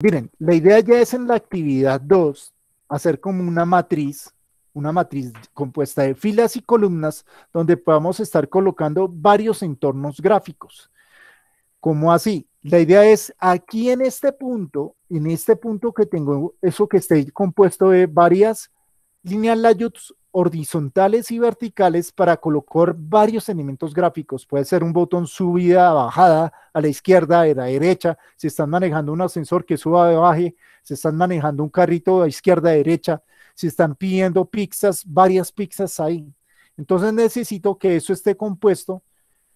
Miren, la idea ya es en la actividad 2 hacer como una matriz, una matriz compuesta de filas y columnas donde podamos estar colocando varios entornos gráficos. ¿Cómo así? La idea es aquí en este punto, en este punto que tengo eso que esté compuesto de varias líneas layouts horizontales y verticales para colocar varios elementos gráficos. Puede ser un botón subida, bajada, a la izquierda, a la derecha. Si están manejando un ascensor que suba, baje. Si están manejando un carrito a izquierda, a derecha. Si están pidiendo pizzas, varias pizzas ahí. Entonces necesito que eso esté compuesto.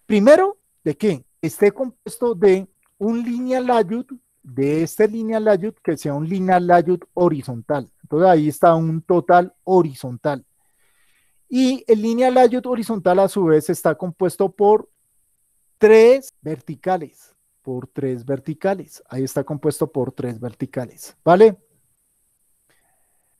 Primero, ¿de qué? Esté compuesto de un lineal layout, de este lineal layout que sea un lineal layout horizontal. Entonces ahí está un total horizontal. Y el línea layout horizontal a su vez está compuesto por tres verticales, por tres verticales. Ahí está compuesto por tres verticales, ¿vale?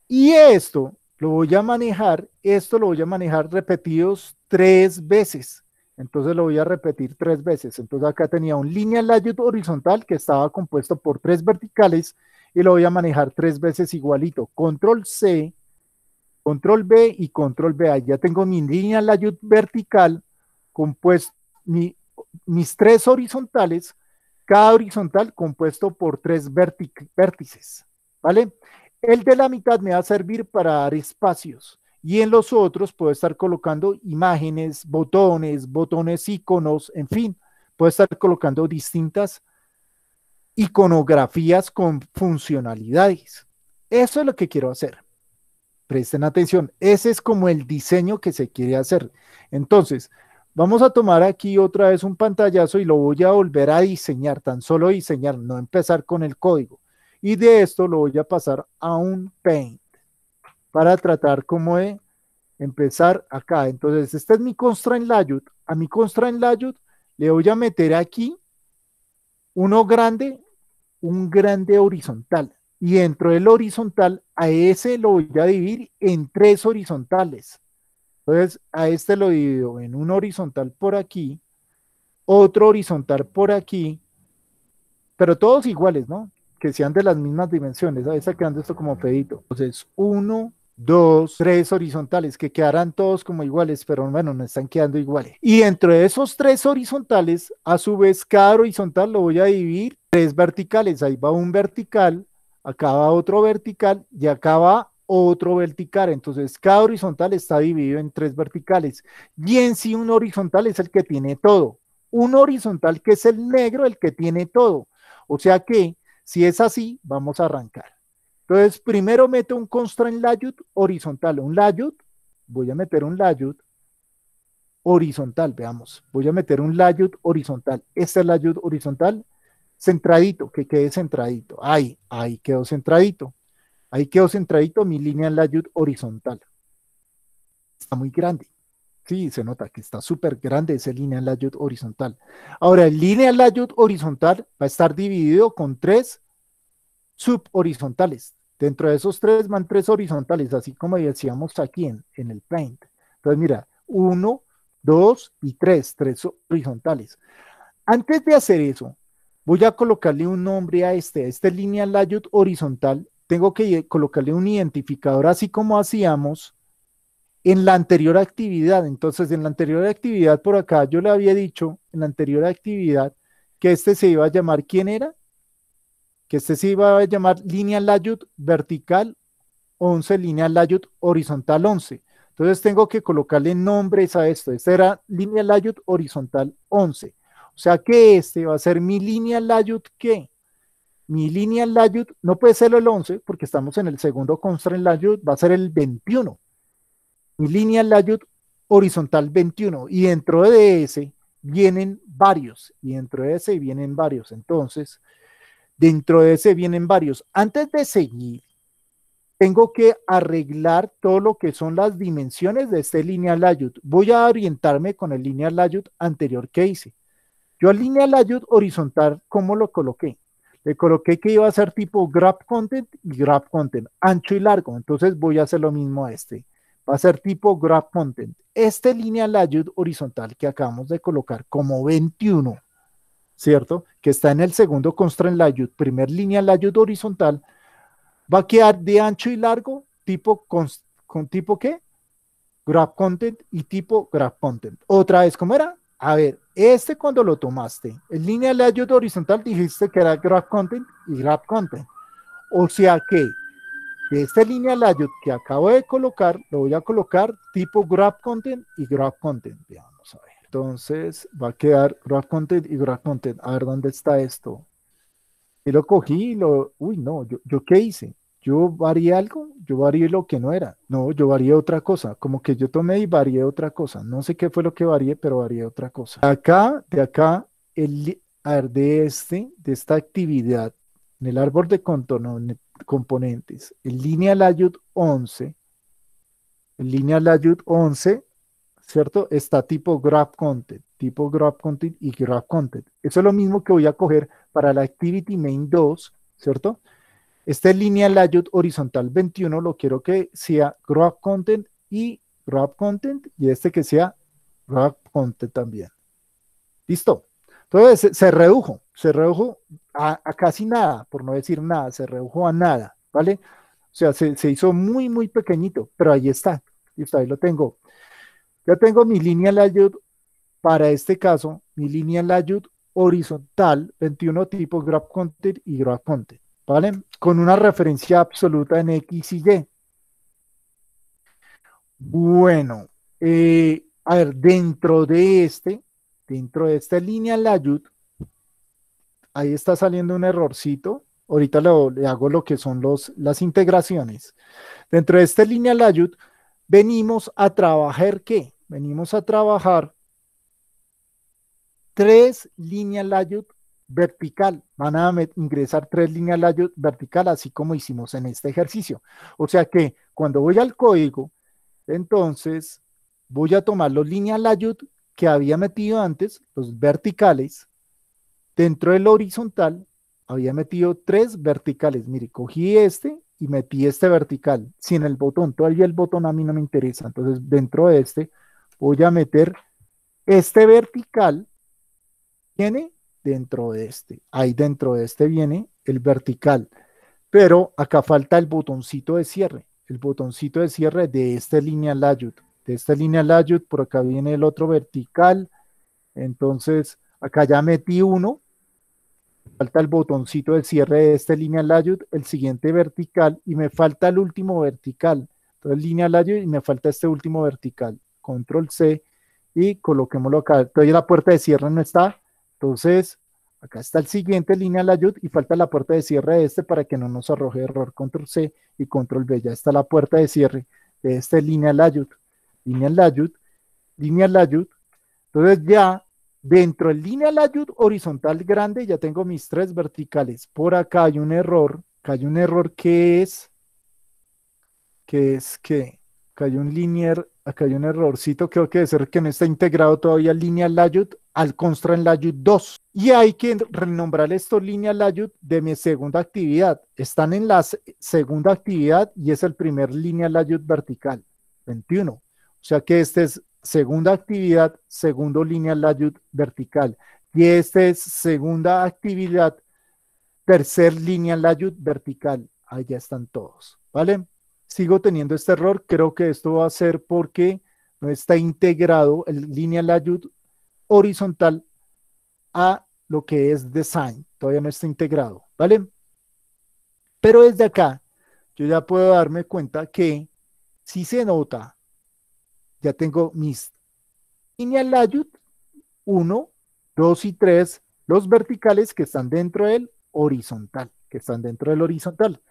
Y esto lo voy a manejar, esto lo voy a manejar repetidos tres veces. Entonces lo voy a repetir tres veces. Entonces acá tenía un línea layout horizontal que estaba compuesto por tres verticales y lo voy a manejar tres veces igualito. Control C, Control B y control B. Ya tengo mi línea layout vertical compuesto, mis tres horizontales, cada horizontal compuesto por tres vértices, ¿vale? El de la mitad me va a servir para dar espacios y en los otros puedo estar colocando imágenes, botones, botones, iconos, en fin, puedo estar colocando distintas iconografías con funcionalidades. Eso es lo que quiero hacer. Presten atención, ese es como el diseño que se quiere hacer. Entonces, vamos a tomar aquí otra vez un pantallazo y lo voy a volver a diseñar, tan solo diseñar, no empezar con el código. Y de esto lo voy a pasar a un paint para tratar como de empezar acá. Entonces, este es mi constrain layout. A mi constrain layout le voy a meter aquí uno grande, un grande horizontal y dentro del horizontal a ese lo voy a dividir en tres horizontales. Entonces a este lo divido en un horizontal por aquí, otro horizontal por aquí, pero todos iguales, ¿no? Que sean de las mismas dimensiones. A veces quedando esto como pedito. Entonces uno, dos, tres horizontales, que quedarán todos como iguales, pero bueno, no están quedando iguales. Y dentro de esos tres horizontales, a su vez, cada horizontal lo voy a dividir tres verticales. Ahí va un vertical, acaba otro vertical y acaba otro vertical. Entonces, cada horizontal está dividido en tres verticales. Y en sí, un horizontal es el que tiene todo. Un horizontal que es el negro, el que tiene todo. O sea que, si es así, vamos a arrancar. Entonces, primero meto un constraint layout horizontal. Un layout, voy a meter un layout horizontal, veamos. Voy a meter un layout horizontal. Este es el layout horizontal centradito, que quede centradito. Ahí, ahí quedó centradito. Ahí quedó centradito mi línea en la ayuda horizontal. Está muy grande. Sí, se nota que está súper grande esa línea en la ayuda horizontal. Ahora, el línea en la ayuda horizontal va a estar dividido con tres subhorizontales. Dentro de esos tres van tres horizontales, así como decíamos aquí en, en el paint. Entonces, mira, uno, dos y tres, tres horizontales. Antes de hacer eso, voy a colocarle un nombre a este, a este línea layout horizontal, tengo que colocarle un identificador, así como hacíamos en la anterior actividad. Entonces, en la anterior actividad, por acá, yo le había dicho, en la anterior actividad, que este se iba a llamar, ¿quién era? Que este se iba a llamar línea layout vertical 11, línea layout horizontal 11. Entonces tengo que colocarle nombres a esto. este era línea layout horizontal 11. O sea que este va a ser mi línea layout que mi línea layout no puede ser el 11 porque estamos en el segundo constraint layout, va a ser el 21. Mi línea layout horizontal 21 y dentro de ese vienen varios y dentro de ese vienen varios. Entonces, dentro de ese vienen varios. Antes de seguir, tengo que arreglar todo lo que son las dimensiones de este línea layut. Voy a orientarme con el línea layut anterior que hice. Yo al la layout horizontal, ¿cómo lo coloqué? Le coloqué que iba a ser tipo grab content y grab content, ancho y largo. Entonces voy a hacer lo mismo a este. Va a ser tipo grab content. Este lineal layout horizontal que acabamos de colocar como 21, ¿cierto? Que está en el segundo constraint layout, primer lineal layout horizontal, va a quedar de ancho y largo, tipo con, con tipo qué? Grab content y tipo grab content. Otra vez, ¿cómo era? a ver, este cuando lo tomaste, en línea de la ayuda horizontal dijiste que era graph content y grab content. O sea que esta línea layout que acabo de colocar, lo voy a colocar tipo grab content y grab content. Veamos a ver. Entonces va a quedar grab content y grab content. A ver dónde está esto. Y lo cogí y lo... Uy, no, ¿yo qué hice? yo varié algo, yo varié lo que no era, no, yo varié otra cosa, como que yo tomé y varié otra cosa, no sé qué fue lo que varié, pero varié otra cosa. Acá, de acá, el, de este, de esta actividad, en el árbol de componentes, en línea ayud 11, en línea ayud 11, ¿cierto? Está tipo graph content, tipo graph content y graph content. Eso es lo mismo que voy a coger para la activity main 2, ¿cierto? Este línea layout horizontal 21 lo quiero que sea grab content y grab content y este que sea grab content también. Listo. Entonces se, redujo, se redujo a, casi nada, por no decir nada, se redujo a nada, ¿vale? O sea, se, hizo muy, muy pequeñito, pero ahí está. Listo, ahí lo tengo. Ya tengo mi línea layout para este caso, mi línea layout horizontal, 21 tipo grab content y grab content. ¿vale? Con una referencia absoluta en X y Y. Bueno, eh, a ver, dentro de este, dentro de esta línea layout, ahí está saliendo un errorcito. Ahorita le hago lo que son los, las integraciones. Dentro de esta línea Layut, venimos a trabajar ¿qué? Venimos a trabajar tres líneas Layut vertical. Van a ingresar tres líneas vertical, así como hicimos en este ejercicio. O sea que cuando voy al código, entonces voy a tomar los líneas layout que había metido antes, los verticales. Dentro del horizontal había metido tres verticales. Mire, cogí este y metí este vertical sin el botón. Todavía el botón a mí no me interesa. Entonces, dentro de este voy a meter este vertical. Tiene dentro de este. Ahí dentro de este viene el vertical, pero acá falta el botoncito de cierre, el botoncito de cierre de esta línea layout. De esta línea layout, por acá viene el otro vertical. Entonces, acá ya metí uno. Falta el botoncito de cierre de esta línea layout, el siguiente vertical y me falta el último vertical. Entonces, línea layout y me falta este último vertical. Control C y coloquémoslo acá. Entonces, la puerta de cierre no está, entonces, acá está el siguiente línea la ayud y falta la puerta de cierre de este para que no nos arroje error control C y control B. Ya está la puerta de cierre de este línea Layout. ayud, línea la ayud, línea la ayud. Entonces ya dentro del línea la ayud horizontal grande ya tengo mis tres verticales. Por acá hay un error, hay un error que es, que es que, hay un linear acá hay un errorcito, creo que debe ser que no está integrado todavía línea layout al constra en layout 2. Y hay que renombrar esto línea layout de mi segunda actividad. Están en la segunda actividad y es el primer línea layout vertical, 21. O sea que este es segunda actividad, segundo línea layout vertical. Y este es segunda actividad, tercer línea layout vertical. Ahí ya están todos, ¿vale? sigo teniendo este error. Creo que esto va a ser porque no está integrado el lineal layout horizontal a lo que es design. Todavía no está integrado, ¿vale? Pero desde acá yo ya puedo darme cuenta que si se nota, ya tengo mis lineal layout 1, 2 y 3, los verticales que están dentro del horizontal que están dentro del horizontal.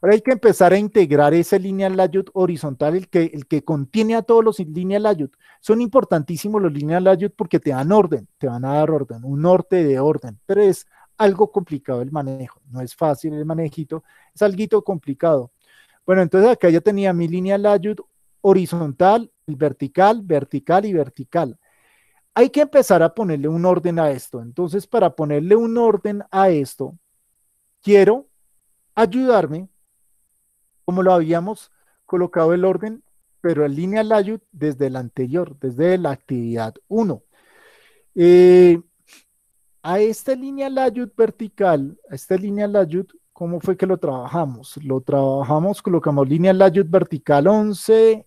Ahora hay que empezar a integrar ese lineal layout horizontal, el que, el que contiene a todos los lineal layout. Son importantísimos los lineal layout porque te dan orden, te van a dar orden, un norte de orden, pero es algo complicado el manejo, no es fácil el manejito, es algo complicado. Bueno, entonces acá ya tenía mi lineal layout horizontal, vertical, vertical y vertical. Hay que empezar a ponerle un orden a esto. Entonces, para ponerle un orden a esto, quiero ayudarme, como lo habíamos colocado el orden, pero en línea layout desde el anterior, desde la actividad 1. Eh, a esta línea layout vertical, a esta línea layout, ¿cómo fue que lo trabajamos? Lo trabajamos, colocamos línea layout vertical 11,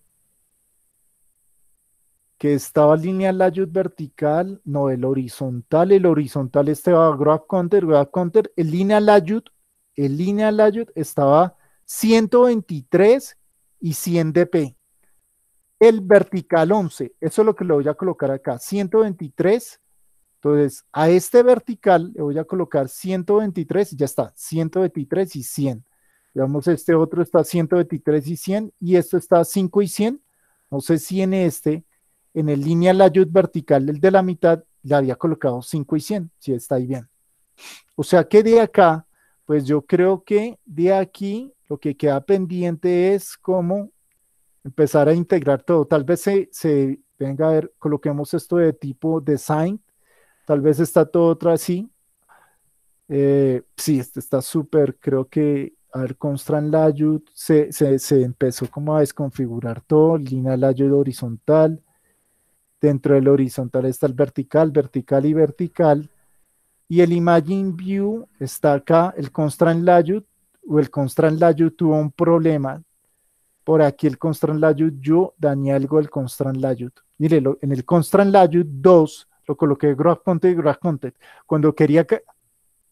que estaba línea ayud vertical, no, el horizontal, el horizontal este graph counter, graph counter, el línea ayud, el línea ayud estaba 123 y 100 dp. El vertical 11, eso es lo que le voy a colocar acá, 123. Entonces, a este vertical le voy a colocar 123 y ya está, 123 y 100. Digamos, este otro está 123 y 100 y esto está 5 y 100. No sé si en este en el línea layout vertical el de la mitad le había colocado 5 y 100, si está ahí bien. O sea que de acá, pues yo creo que de aquí lo que queda pendiente es cómo empezar a integrar todo. Tal vez se, se venga a ver, coloquemos esto de tipo design, tal vez está todo otra así. Eh, sí, este está súper, creo que, a ver, Constran se, se, empezó como a desconfigurar todo, línea layout horizontal, Dentro del horizontal está el vertical, vertical y vertical. Y el Imagine View está acá, el Constraint Layout o el Constraint Layout tuvo un problema. Por aquí el Constraint Layout, yo dañé algo el Constraint Layout. Mire, en el Constraint Layout 2 lo coloqué Graph Content y Graph Cuando quería a,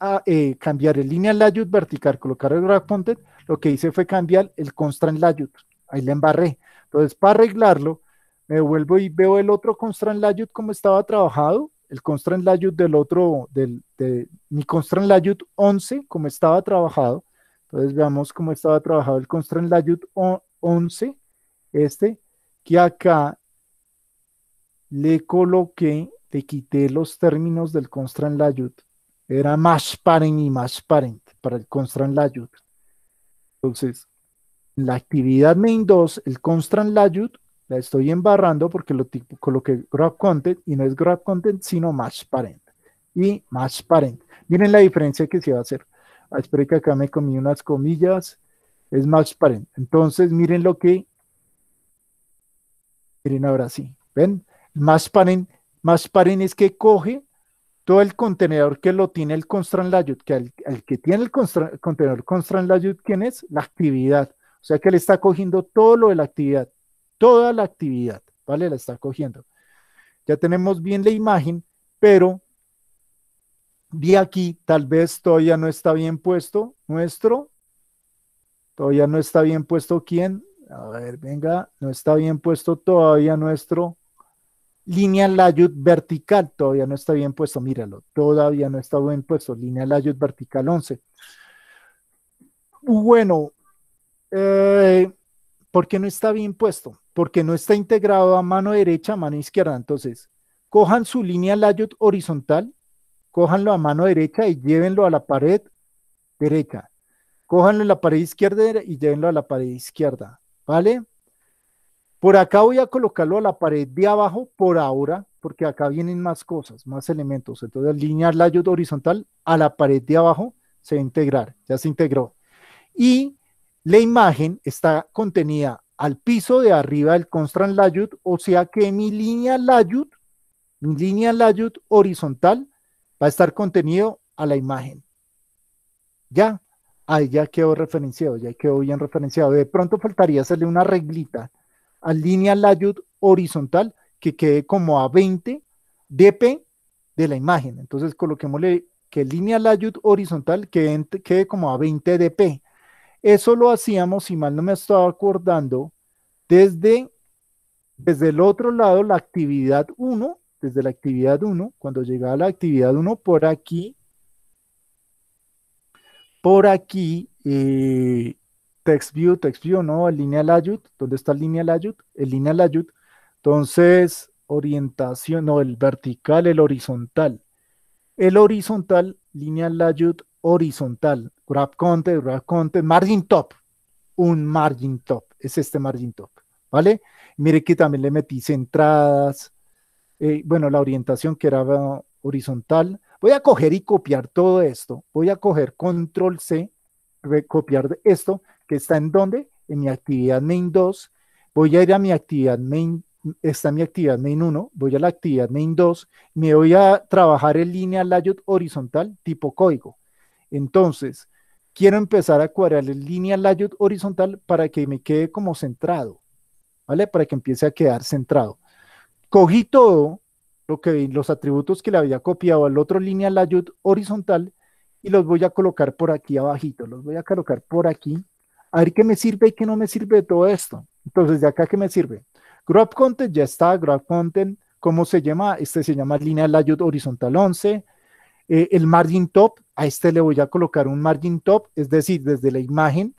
ah, eh, cambiar el línea Layout vertical, colocar el Graph Content, lo que hice fue cambiar el Constraint Layout. Ahí le embarré. Entonces, para arreglarlo, me devuelvo y veo el otro constraint layout como estaba trabajado, el constraint layout del otro, del, de mi constraint layout 11 como estaba trabajado. Entonces veamos cómo estaba trabajado el constraint layout 11, este, que acá le coloqué, le quité los términos del constraint layout Era más parent y más parent para el constraint layout Entonces, la actividad main 2, el constraint layout la estoy embarrando porque lo coloqué grab content y no es grab content, sino match parent. Y match parent. Miren la diferencia que se va a hacer. Ah, Espero que acá me comí unas comillas. Es match parent. Entonces, miren lo que. Miren ahora sí. ¿Ven? Match parent, match parent es que coge todo el contenedor que lo tiene el constraint layout, que el que tiene el contenedor constraint layout, ¿quién es? La actividad. O sea que le está cogiendo todo lo de la actividad toda la actividad, ¿vale? La está cogiendo. Ya tenemos bien la imagen, pero de aquí tal vez todavía no está bien puesto nuestro. Todavía no está bien puesto quién. A ver, venga, no está bien puesto todavía nuestro línea layout vertical. Todavía no está bien puesto, míralo. Todavía no está bien puesto. Línea layout vertical 11. Bueno, eh, ¿Por qué no está bien puesto? Porque no está integrado a mano derecha, a mano izquierda. Entonces, cojan su línea layout horizontal, cójanlo a mano derecha y llévenlo a la pared derecha. Cójanlo a la pared izquierda y llévenlo a la pared izquierda, ¿vale? Por acá voy a colocarlo a la pared de abajo por ahora, porque acá vienen más cosas, más elementos. Entonces, línea layout horizontal a la pared de abajo se va a integrar, ya se integró. Y la imagen está contenida al piso de arriba del constant layout, o sea que mi línea Layout, mi línea Layout horizontal, va a estar contenido a la imagen. Ya, ahí ya quedó referenciado, ya quedó bien referenciado. De pronto faltaría hacerle una reglita a línea Layout horizontal que quede como a 20 dp de la imagen. Entonces coloquemosle que línea Layout horizontal quede como a 20 dp eso lo hacíamos, si mal no me estaba acordando, desde, desde el otro lado, la actividad 1, desde la actividad 1, cuando llegaba la actividad 1, por aquí, por aquí, view, eh, TextView, TextView, ¿no? Lineal Ayud, ¿dónde está el Lineal Ayud? El Lineal Ayud, entonces, orientación, no, el vertical, el horizontal. El horizontal, Lineal Ayud, horizontal grab content, grab content, margin top, un margin top, es este margin top, ¿vale? Mire que también le metí centradas, eh, bueno, la orientación que era horizontal. Voy a coger y copiar todo esto, voy a coger control C, copiar esto, que está en donde? En mi actividad main 2, voy a ir a mi actividad main está mi actividad main 1, voy a la actividad main 2, me voy a trabajar en línea layout horizontal tipo código. Entonces, quiero empezar a cuadrar la línea layout horizontal para que me quede como centrado, ¿vale? Para que empiece a quedar centrado. Cogí todo lo que los atributos que le había copiado al otro línea layout horizontal y los voy a colocar por aquí abajito, los voy a colocar por aquí, a ver qué me sirve y qué no me sirve de todo esto. Entonces, ¿de acá qué me sirve? Grab Content ya está, Grab Content, ¿cómo se llama? Este se llama línea layout horizontal 11, eh, el margin top, a este le voy a colocar un margin top, es decir, desde la imagen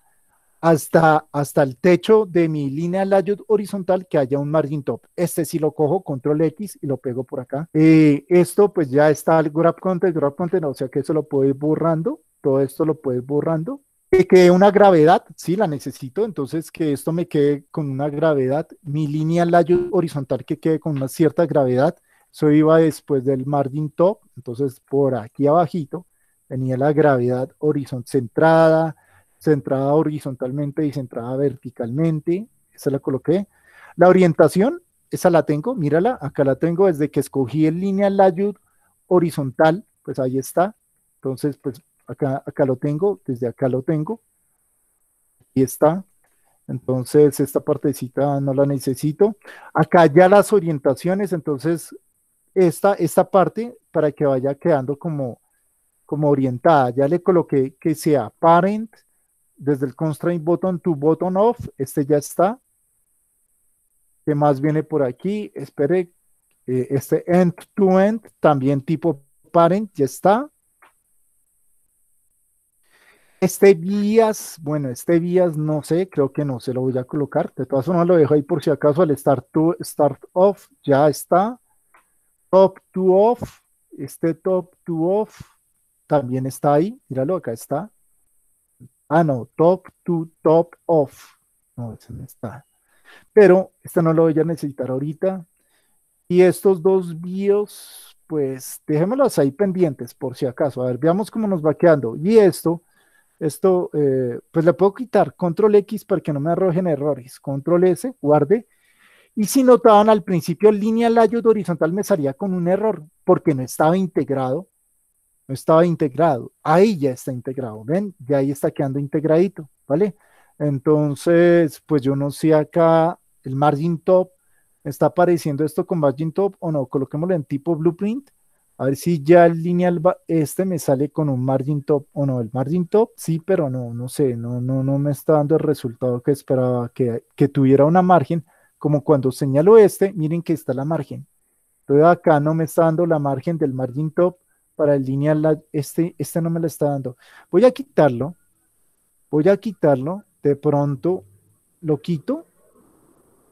hasta, hasta el techo de mi línea layout horizontal que haya un margin top. Este sí lo cojo, control X y lo pego por acá. Eh, esto pues ya está el grab content, grab content, o sea que eso lo puedes borrando, todo esto lo puedes borrando. Que quede una gravedad, sí, la necesito, entonces que esto me quede con una gravedad, mi línea layout horizontal que quede con una cierta gravedad. Eso iba después del margin top, entonces por aquí abajito tenía la gravedad horizontal centrada, centrada horizontalmente y centrada verticalmente. Esa la coloqué. La orientación, esa la tengo, mírala, acá la tengo desde que escogí el línea Layout, horizontal, pues ahí está. Entonces, pues acá, acá lo tengo, desde acá lo tengo. Ahí está. Entonces, esta partecita no la necesito. Acá ya las orientaciones, entonces esta, parte para que vaya quedando como, como orientada. Ya le coloqué que sea parent, desde el constraint button to button off, este ya está. ¿Qué más viene por aquí? Espere, eh, este end to end, también tipo parent, ya está. Este vías, bueno, este vías no sé, creo que no se lo voy a colocar. De todas formas lo dejo ahí por si acaso al start to start off, ya está top to off, este top to off también está ahí, míralo, acá está. Ah, no, top to top off. No, ese no está. Pero este no lo voy a necesitar ahorita. Y estos dos bios, pues dejémoslos ahí pendientes por si acaso. A ver, veamos cómo nos va quedando. Y esto, esto, eh, pues le puedo quitar control X para que no me arrojen errores. Control S, guarde y si notaban al principio línea Ayuda horizontal me salía con un error porque no estaba integrado. No estaba integrado. Ahí ya está integrado. ¿Ven? Ya ahí está quedando integradito. ¿Vale? Entonces, pues yo no sé acá el margin top. ¿Está apareciendo esto con margin top o no? Coloquémoslo en tipo blueprint. A ver si ya el lineal este me sale con un margin top o no. El margin top sí, pero no, no sé, no, no, no me está dando el resultado que esperaba que, que tuviera una margen como cuando señalo este, miren que está la margen. Entonces acá no me está dando la margen del margin top para el este, este no me la está dando. Voy a quitarlo, voy a quitarlo, de pronto lo quito,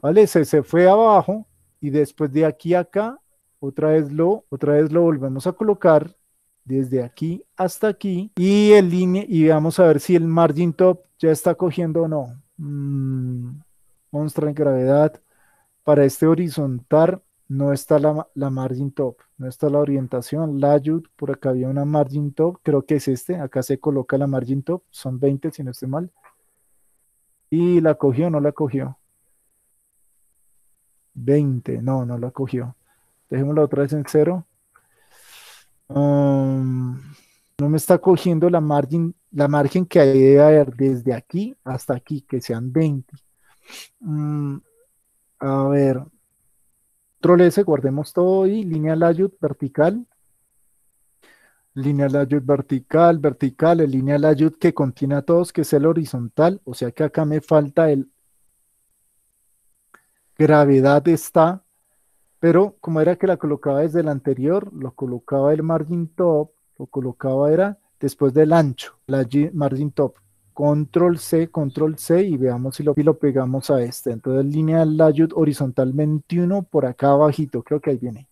¿vale? Se, se fue abajo y después de aquí acá, otra vez lo, otra vez lo volvemos a colocar desde aquí hasta aquí y el línea y vamos a ver si el margin top ya está cogiendo o no. Mm, monstruo en gravedad para este horizontal no está la, la, margin top, no está la orientación, la ayud, por acá había una margin top, creo que es este, acá se coloca la margin top, son 20 si no estoy mal, y la cogió, no la cogió, 20, no, no la cogió, dejémosla otra vez en cero, um, no me está cogiendo la margin, la margen que hay de haber desde aquí hasta aquí, que sean 20, a ver. Troll S, guardemos todo y línea layout vertical. Línea layut vertical, vertical, el línea layout que contiene a todos, que es el horizontal. O sea que acá me falta el gravedad está, pero como era que la colocaba desde el anterior, lo colocaba el margin top, lo colocaba era después del ancho, la margin top control C, control C y veamos si lo, lo pegamos a este. Entonces línea layout horizontal 21 por acá abajito, creo que ahí viene.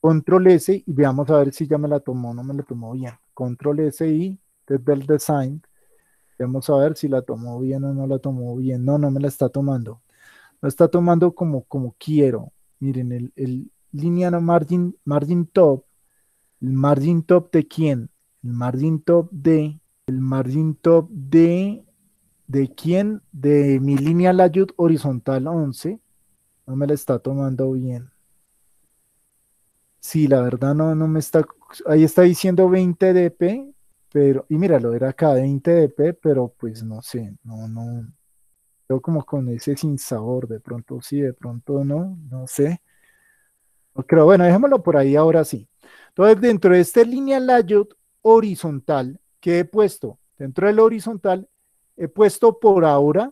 Control S y veamos a ver si ya me la tomó o no me la tomó bien. Control S y desde el design. Vamos a ver si la tomó bien o no la tomó bien. No, no me la está tomando. No está tomando como, como quiero. Miren, el, el no margin, margin top. ¿El margin top de quién? El margin top de el margin top de ¿de quién? De mi línea layout horizontal 11. No me la está tomando bien. Sí, la verdad no, no me está... Ahí está diciendo 20 dp, pero... Y lo era acá 20 dp, pero pues no sé, no, no... Yo como con ese sin sabor, de pronto sí, de pronto no, no sé. pero bueno, dejémoslo por ahí ahora sí. Entonces, dentro de esta línea layout horizontal, que he puesto dentro del horizontal, he puesto por ahora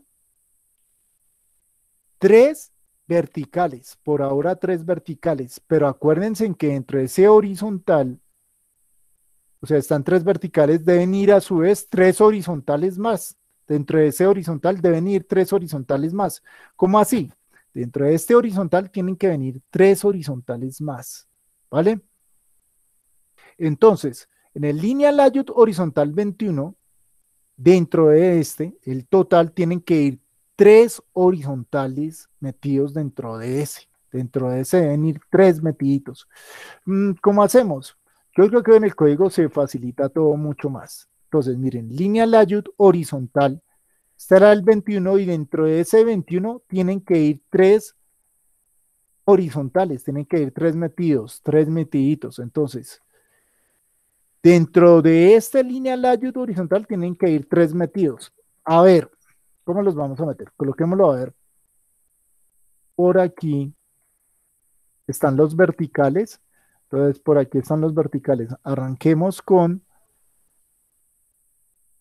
tres verticales, por ahora tres verticales, pero acuérdense en que de ese horizontal, o sea, están tres verticales, deben ir a su vez tres horizontales más. Dentro de ese horizontal deben ir tres horizontales más. ¿Cómo así? Dentro de este horizontal tienen que venir tres horizontales más, ¿vale? Entonces, en el línea layout horizontal 21, dentro de este, el total, tienen que ir tres horizontales metidos dentro de ese. Dentro de ese deben ir tres metiditos. Mm, ¿Cómo hacemos? Yo creo que en el código se facilita todo mucho más. Entonces, miren, línea layout horizontal, estará el 21 y dentro de ese 21 tienen que ir tres horizontales, tienen que ir tres metidos, tres metiditos. Entonces, Dentro de esta línea ayuda horizontal tienen que ir tres metidos. A ver, ¿cómo los vamos a meter? Coloquémoslo a ver. Por aquí están los verticales. Entonces, por aquí están los verticales. Arranquemos con...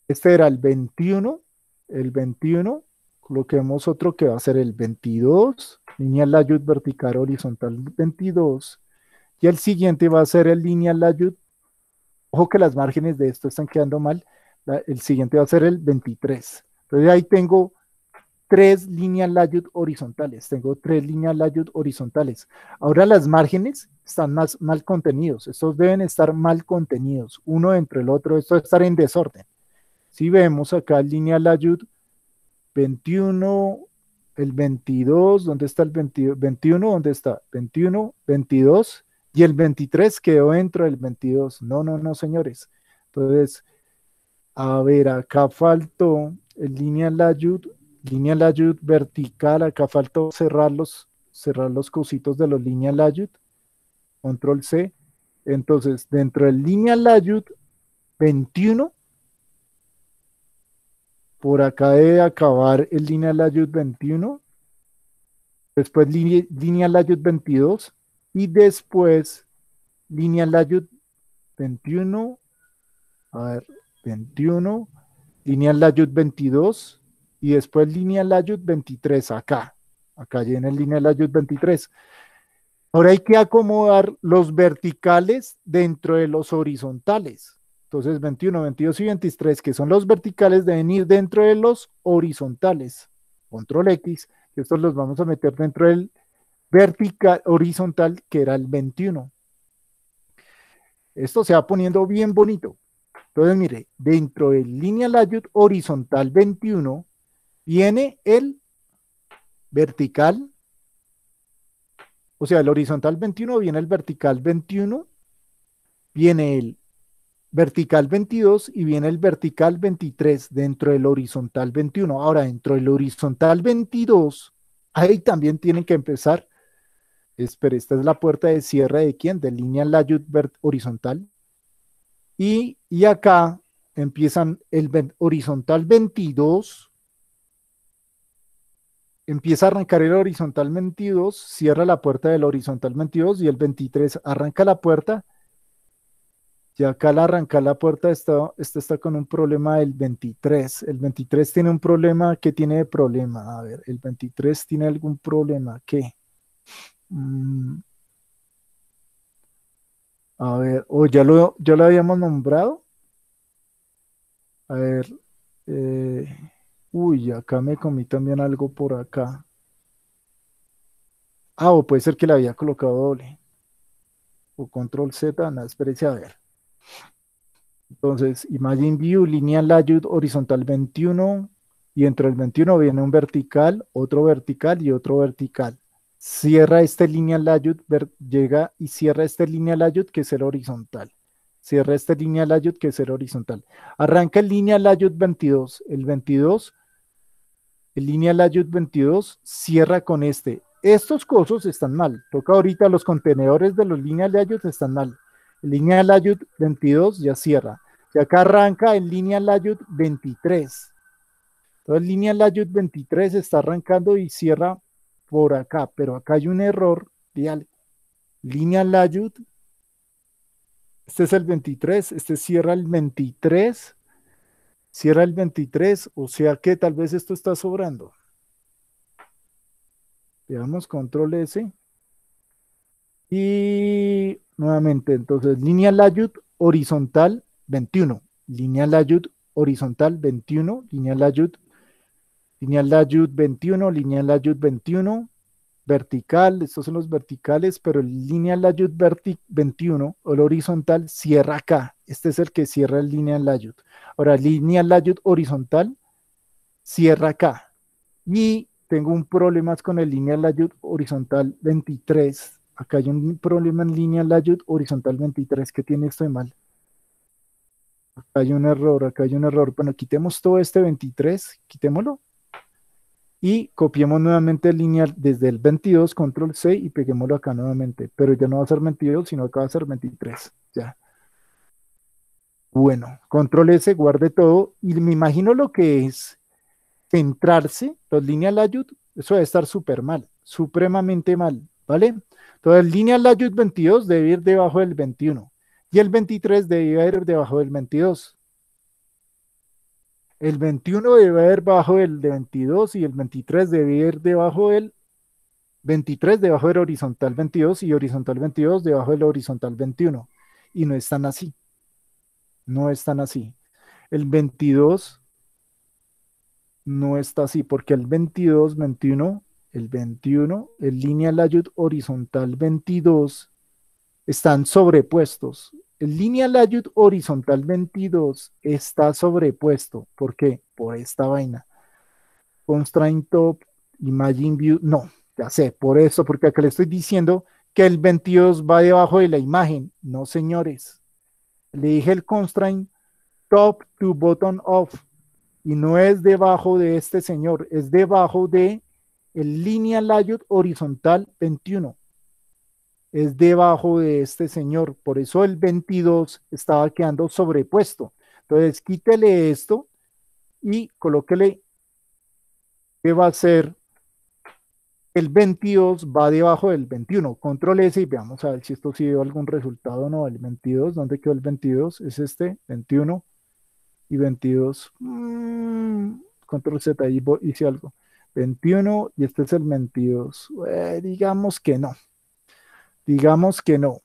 Este era el 21, el 21. Coloquemos otro que va a ser el 22. Línea ayuda vertical horizontal 22. Y el siguiente va a ser el línea ayuda Ojo que las márgenes de esto están quedando mal. el siguiente va a ser el 23. Entonces ahí tengo tres líneas Layout horizontales. Tengo tres líneas Layout horizontales. Ahora las márgenes están más mal contenidos. Estos deben estar mal contenidos, uno entre el otro. Esto debe estar en desorden. Si vemos acá línea Layout 21, el 22, ¿dónde está el 21, ¿dónde está? 21, 22, y el 23 quedó dentro del 22. No, no, no, señores. Entonces, a ver, acá faltó el línea ...la línea ayud vertical, acá faltó cerrar los, cerrar los cositos de los línea ayud, control C. Entonces, dentro del línea ayud 21, por acá debe acabar el línea ayud 21, después línea ayud 22, y después línea Layut 21, a ver, 21, línea Layut 22 y después línea Layut 23 acá, acá en el línea Layut 23. Ahora hay que acomodar los verticales dentro de los horizontales. Entonces 21, 22 y 23, que son los verticales, deben ir dentro de los horizontales. Control X, estos los vamos a meter dentro del vertical, horizontal, que era el 21. Esto se va poniendo bien bonito. Entonces, mire, dentro del línea layout horizontal 21 viene el vertical, o sea, el horizontal 21 viene el vertical 21, viene el vertical 22 y viene el vertical 23 dentro del horizontal 21. Ahora, dentro del horizontal 22, ahí también tienen que empezar pero esta es la puerta de cierre de quién? De línea horizontal. Y, acá empiezan el horizontal 22, empieza a arrancar el horizontal 22, cierra la puerta del horizontal 22 y el 23 arranca la puerta. Y acá al arrancar la puerta este está, está con un problema del 23. El 23 tiene un problema. ¿Qué tiene de problema? A ver, el 23 tiene algún problema. ¿Qué? Mm. A ver, o ya lo, ya lo habíamos nombrado. A ver, eh, uy, acá me comí también algo por acá. Ah, o puede ser que le había colocado doble. O control Z, nada espérense a ver. Entonces, Imagine View, lineal layout horizontal 21, y entre el 21 viene un vertical, otro vertical y otro vertical. Cierra esta línea ver llega y cierra esta línea layout que es el horizontal. Cierra esta línea layout que es el horizontal. Arranca el línea Layout 22. El 22, el línea Layout 22, cierra con este. Estos cosos están mal. Toca ahorita los contenedores de los líneas Layout están mal. El línea layout 22 ya cierra. Y acá arranca el línea layout 23. Entonces, línea layout 23 está arrancando y cierra por acá, pero acá hay un error, dígale, línea layout, este es el 23, este cierra el 23, cierra el 23, o sea que tal vez esto está sobrando. Le damos control S. Y nuevamente, entonces, línea layout horizontal 21, línea layout horizontal 21, línea layout lineal ayud 21, lineal ayud 21, vertical, estos son los verticales, pero el lineal layud 21 o el horizontal cierra acá. Este es el que cierra el lineal ayud. Ahora, lineal ayud horizontal cierra acá. Y tengo un problema con el lineal ayud horizontal 23. Acá hay un problema en lineal ayud horizontal 23. ¿Qué tiene esto de mal? Acá hay un error, acá hay un error. Bueno, quitemos todo este 23, quitémoslo y copiemos nuevamente el lineal desde el 22, control C y peguémoslo acá nuevamente, pero ya no va a ser 22, sino acá va a ser 23, ya. Bueno, control S, guarde todo y me imagino lo que es centrarse, los lineal ayud, eso debe estar súper mal, supremamente mal, ¿vale? Entonces, el lineal ayud 22 debe ir debajo del 21 y el 23 debe ir debajo del 22. El 21 debe ir bajo el de 22 y el 23 debe ir debajo del 23 debajo del horizontal 22 y horizontal 22 debajo del horizontal 21. Y no están así. No están así. El 22 no está así porque el 22, 21, el 21, el línea Layud horizontal 22 están sobrepuestos. El lineal layout horizontal 22 está sobrepuesto. ¿Por qué? Por esta vaina. Constraint top, imagine view, no, ya sé, por eso, porque acá le estoy diciendo que el 22 va debajo de la imagen. No, señores. Le dije el constraint top to bottom off y no es debajo de este señor, es debajo de el línea layout horizontal 21 es debajo de este señor, por eso el 22 estaba quedando sobrepuesto. Entonces, quítele esto y colóquele que va a ser el 22, va debajo del 21. Control S y veamos a ver si esto sí dio algún resultado o no. El 22, ¿dónde quedó el 22? Es este, 21 y 22. Mm, control Z, ahí hice algo. 21 y este es el 22. Eh, digamos que no. Digamos que no.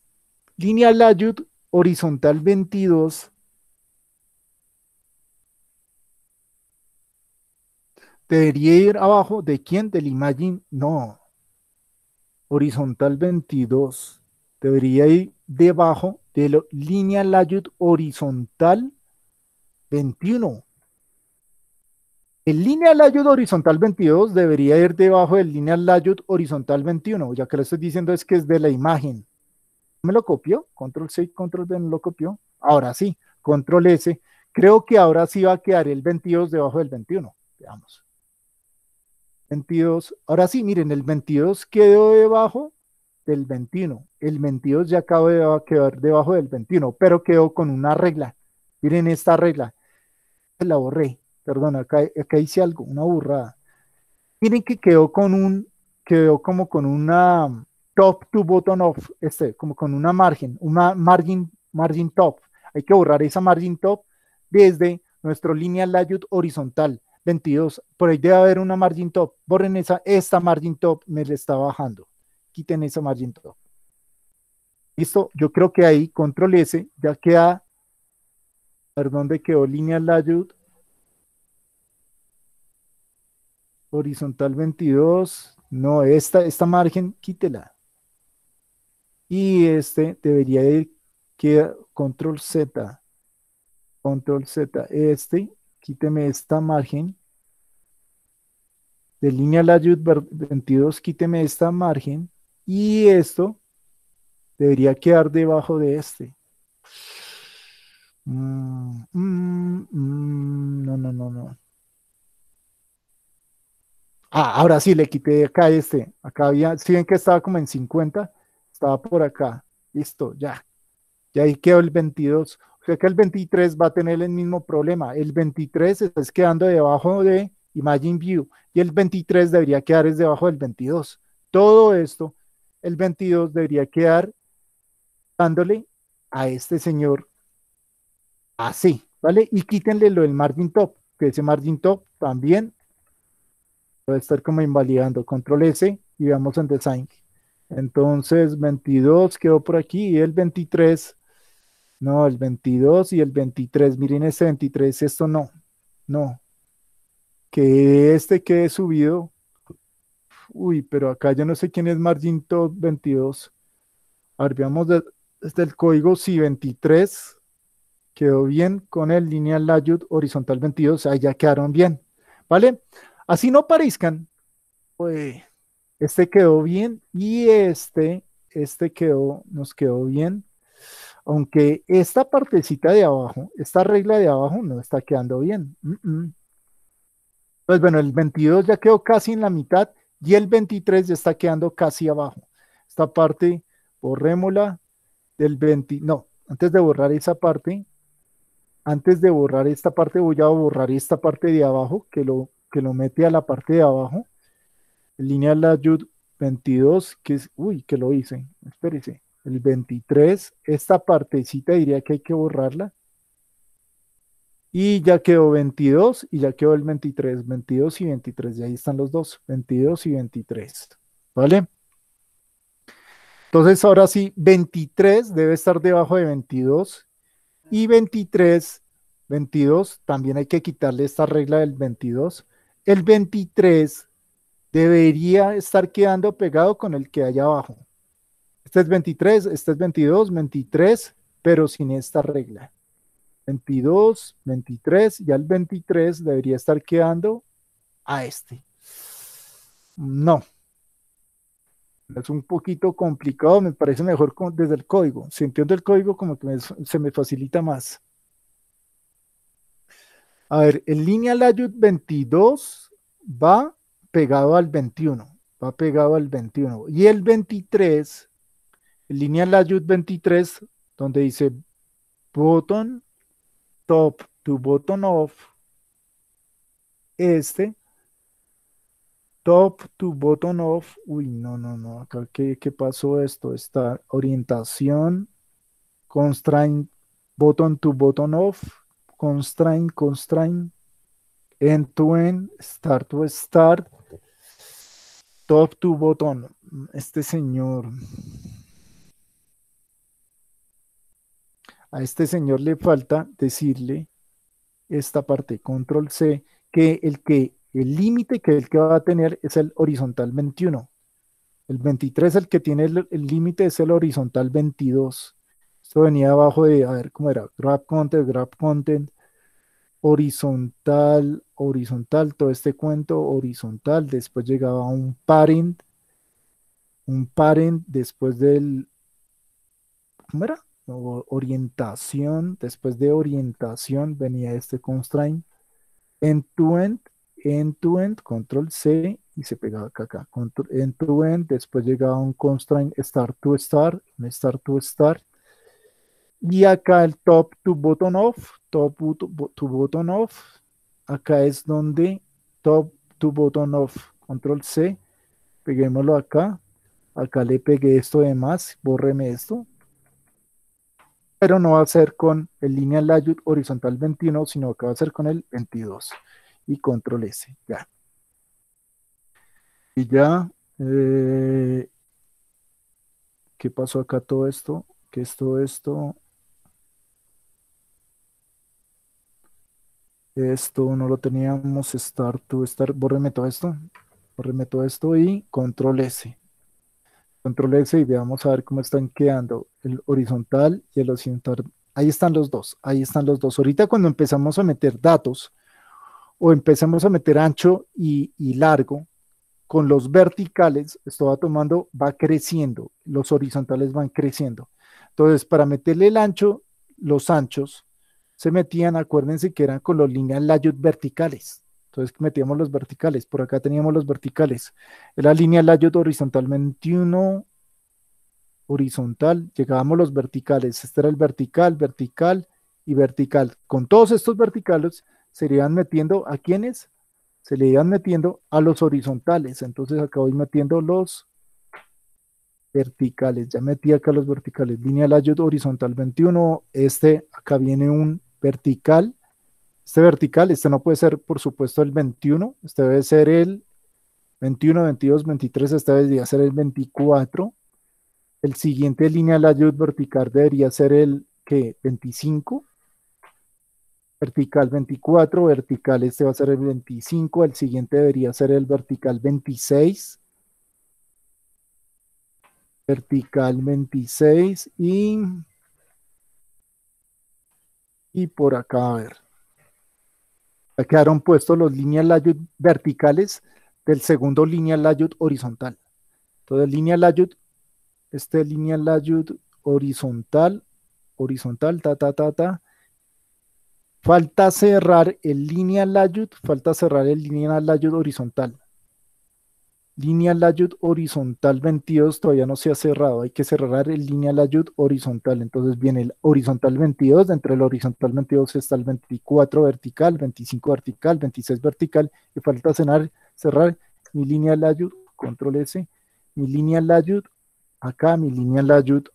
Línea Layout horizontal 22 debería ir abajo de quién del Imagine no horizontal 22 debería ir debajo de la línea Layout horizontal 21 el lineal layout horizontal 22 debería ir debajo del lineal layout horizontal 21, ya que lo estoy diciendo es que es de la imagen. ¿Me lo copió? Control C, Control d no lo copió. Ahora sí, Control S. Creo que ahora sí va a quedar el 22 debajo del 21. Veamos. 22. Ahora sí, miren, el 22 quedó debajo del 21. El 22 ya acaba de quedar debajo del 21, pero quedó con una regla. Miren esta regla. La borré perdón, acá, hice algo, una burrada. Miren que quedó con un, quedó como con una um, top to bottom off, este, como con una margen, una margin, margin top. Hay que borrar esa margin top desde nuestro línea layout horizontal 22. Por ahí debe haber una margin top. Borren esa, esta margin top me la está bajando. Quiten esa margin top. Listo, yo creo que ahí control S ya queda, perdón, de quedó lineal layout horizontal 22, no, esta, esta margen, quítela. Y este debería ir, que control Z, control Z, este, quíteme esta margen. De línea layut 22, quíteme esta margen. Y esto debería quedar debajo de este. Mm, mm, mm, no, no, no, no. Ah, ahora sí, le quité acá este. Acá había, si ven que estaba como en 50, estaba por acá. Listo, ya. Y ahí quedó el 22. O sea que el 23 va a tener el mismo problema. El 23 está quedando debajo de Imagine View y el 23 debería quedar es debajo del 22. Todo esto, el 22 debería quedar dándole a este señor así, ¿vale? Y quítenle lo del margin top, que ese margin top también a estar como invalidando. Control S y vamos en design. Entonces, 22 quedó por aquí y el 23. No, el 22 y el 23. Miren ese 23, esto no. No. Que este quede subido. Uy, pero acá ya no sé quién es Margin 22. A ver, veamos desde el código si 23 quedó bien con el lineal layout horizontal 22. Ahí ya quedaron bien. ¿Vale? Así no parezcan, este quedó bien y este, este quedó, nos quedó bien. Aunque esta partecita de abajo, esta regla de abajo no está quedando bien. Pues bueno, el 22 ya quedó casi en la mitad y el 23 ya está quedando casi abajo. Esta parte, borrémosla del 20, no, antes de borrar esa parte, antes de borrar esta parte voy a borrar esta parte de abajo que lo que lo mete a la parte de abajo. línea Ayud 22, que es, uy, que lo hice, espérese. El 23, esta partecita diría que hay que borrarla. Y ya quedó 22 y ya quedó el 23, 22 y 23, y ahí están los dos, 22 y 23, ¿vale? Entonces ahora sí, 23 debe estar debajo de 22 y 23, 22, también hay que quitarle esta regla del 22 el 23 debería estar quedando pegado con el que hay abajo. Este es 23, este es 22, 23, pero sin esta regla. 22, 23, ya el 23 debería estar quedando a este. No. Es un poquito complicado, me parece mejor desde el código. Si entiendo el código, como que se me facilita más. A ver, el lineal ayud 22 va pegado al 21, va pegado al 21. Y el 23, el lineal ayud 23, donde dice button top to button off, este, top to button off, uy, no, no, no, acá, ¿qué, qué pasó esto? Esta orientación, constraint button to button off, Constrain, constrain, end-to-end, start-to-start, top-to-bottom. Este señor, a este señor le falta decirle esta parte, control C, que el que el límite que el que va a tener es el horizontal 21. El 23, el que tiene el límite es el horizontal 22. Esto venía abajo de, a ver cómo era, grab content, grab content, horizontal, horizontal, todo este cuento horizontal. Después llegaba un parent, un parent después del, ¿cómo era? orientación, después de orientación venía este constraint, end-to-end, end-to-end, control C y se pegaba acá, acá. Control, end-to-end, después llegaba un constraint start-to-start, un start-to-start, y acá el top to button off, top to button off. Acá es donde top to button off, control C. Peguémoslo acá. Acá le pegué esto de más, bórreme esto. Pero no va a ser con el lineal layout horizontal 21, sino que va a ser con el 22. Y control S, ya. Y ya, eh, ¿qué pasó acá todo esto? ¿Qué es todo esto? Esto no lo teníamos. Start to start. Bórreme todo esto. Bórreme todo esto y control S. Control S y veamos a ver cómo están quedando el horizontal y el occidental. Ahí están los dos. Ahí están los dos. Ahorita cuando empezamos a meter datos o empezamos a meter ancho y, y largo, con los verticales, esto va tomando, va creciendo. Los horizontales van creciendo. Entonces, para meterle el ancho, los anchos, se metían, acuérdense que eran con los líneas layout verticales. Entonces metíamos los verticales, por acá teníamos los verticales. era línea layout horizontal 21, horizontal, llegábamos los verticales. Este era el vertical, vertical y vertical. Con todos estos verticales se iban metiendo a quienes se le iban metiendo a los horizontales. Entonces acá voy metiendo los verticales. Ya metí acá los verticales. Línea layout horizontal 21. Este acá viene un vertical. Este vertical, este no puede ser, por supuesto, el 21, este debe ser el 21, 22, 23, este debería ser el 24. El siguiente línea la ayuda vertical debería ser el que 25. Vertical 24, vertical este va a ser el 25, el siguiente debería ser el vertical 26. Vertical 26 y y por acá, a ver. Quedaron puestos los líneas layut verticales del segundo lineal layut horizontal. Entonces, lineal layut, este línea layut horizontal, horizontal, ta, ta, ta, ta. Falta cerrar el línea layut, falta cerrar el línea layut horizontal. Línea Layout horizontal 22 todavía no se ha cerrado, hay que cerrar el línea Layout horizontal, entonces viene el horizontal 22, entre el horizontal 22 está el 24 vertical, 25 vertical, 26 vertical, y falta cenar, cerrar mi línea Layout, control S, mi línea Layout, acá mi línea Layout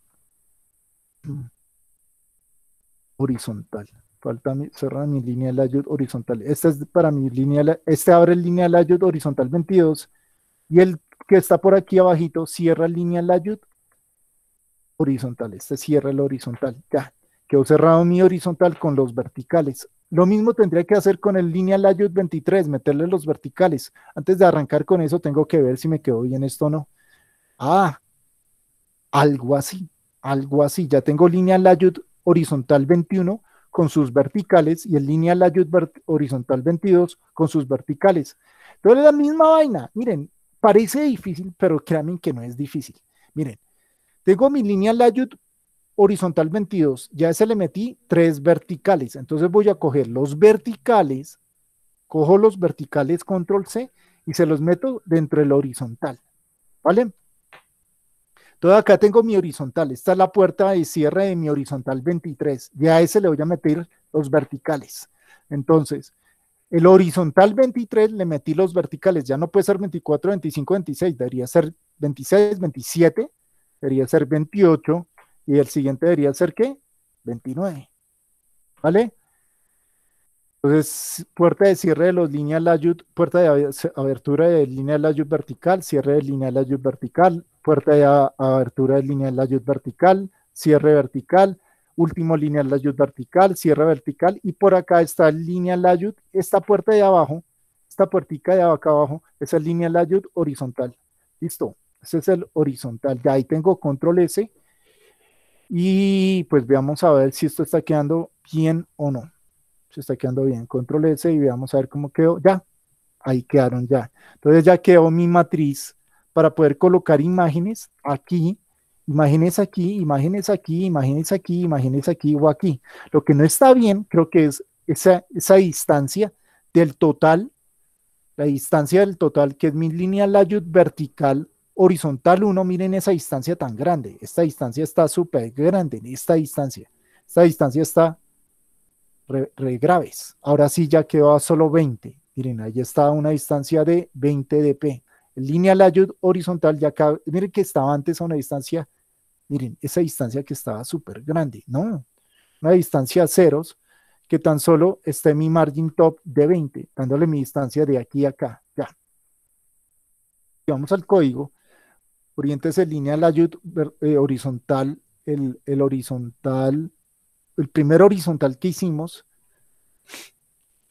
horizontal falta cerrar mi línea de layout horizontal. Esta es para mi línea, este abre el línea layout horizontal 22 y el que está por aquí abajito cierra línea layud horizontal. Este cierra el horizontal. Ya, quedó cerrado mi horizontal con los verticales. Lo mismo tendría que hacer con el línea layud 23, meterle los verticales. Antes de arrancar con eso tengo que ver si me quedó bien esto o no. Ah, algo así, algo así. Ya tengo línea layud horizontal 21 con sus verticales y el línea layud horizontal 22 con sus verticales. Entonces la misma vaina. Miren, Parece difícil, pero créanme que no es difícil. Miren, tengo mi línea Layout horizontal 22, ya se le metí tres verticales, entonces voy a coger los verticales, cojo los verticales control C y se los meto dentro del horizontal, ¿vale? Entonces acá tengo mi horizontal, esta es la puerta de cierre de mi horizontal 23, ya a ese le voy a meter los verticales. Entonces, el horizontal 23 le metí los verticales, ya no puede ser 24, 25, 26, debería ser 26, 27, debería ser 28 y el siguiente debería ser ¿qué? 29. ¿Vale? Entonces, puerta de cierre de los líneas ayud, puerta de abertura de línea ayud vertical, cierre de línea ayud vertical, puerta de abertura de línea ayud vertical, cierre vertical, último lineal Layout vertical, cierre vertical y por acá está línea la esta puerta de abajo, esta puertica de acá abajo esa línea la horizontal. Listo, ese es el horizontal. Ya ahí tengo control S y pues veamos a ver si esto está quedando bien o no. Si está quedando bien, control S y veamos a ver cómo quedó. Ya, ahí quedaron ya. Entonces ya quedó mi matriz para poder colocar imágenes aquí imágenes aquí, imágenes aquí, imágenes aquí, imágenes aquí o aquí. Lo que no está bien, creo que es esa, esa distancia del total, la distancia del total, que es mi línea Layout vertical horizontal 1, miren esa distancia tan grande, esta distancia está súper grande, esta distancia, esta distancia está re, graves. Ahora sí ya quedó a solo 20, miren, ahí está una distancia de 20 dp línea layout horizontal ya acá, miren que estaba antes a una distancia, miren, esa distancia que estaba súper grande, ¿no? Una distancia a ceros que tan solo está en mi margin top de 20, dándole mi distancia de aquí a acá, ya. vamos al código, oriente línea lineal eh, horizontal, el, el horizontal, el primer horizontal que hicimos,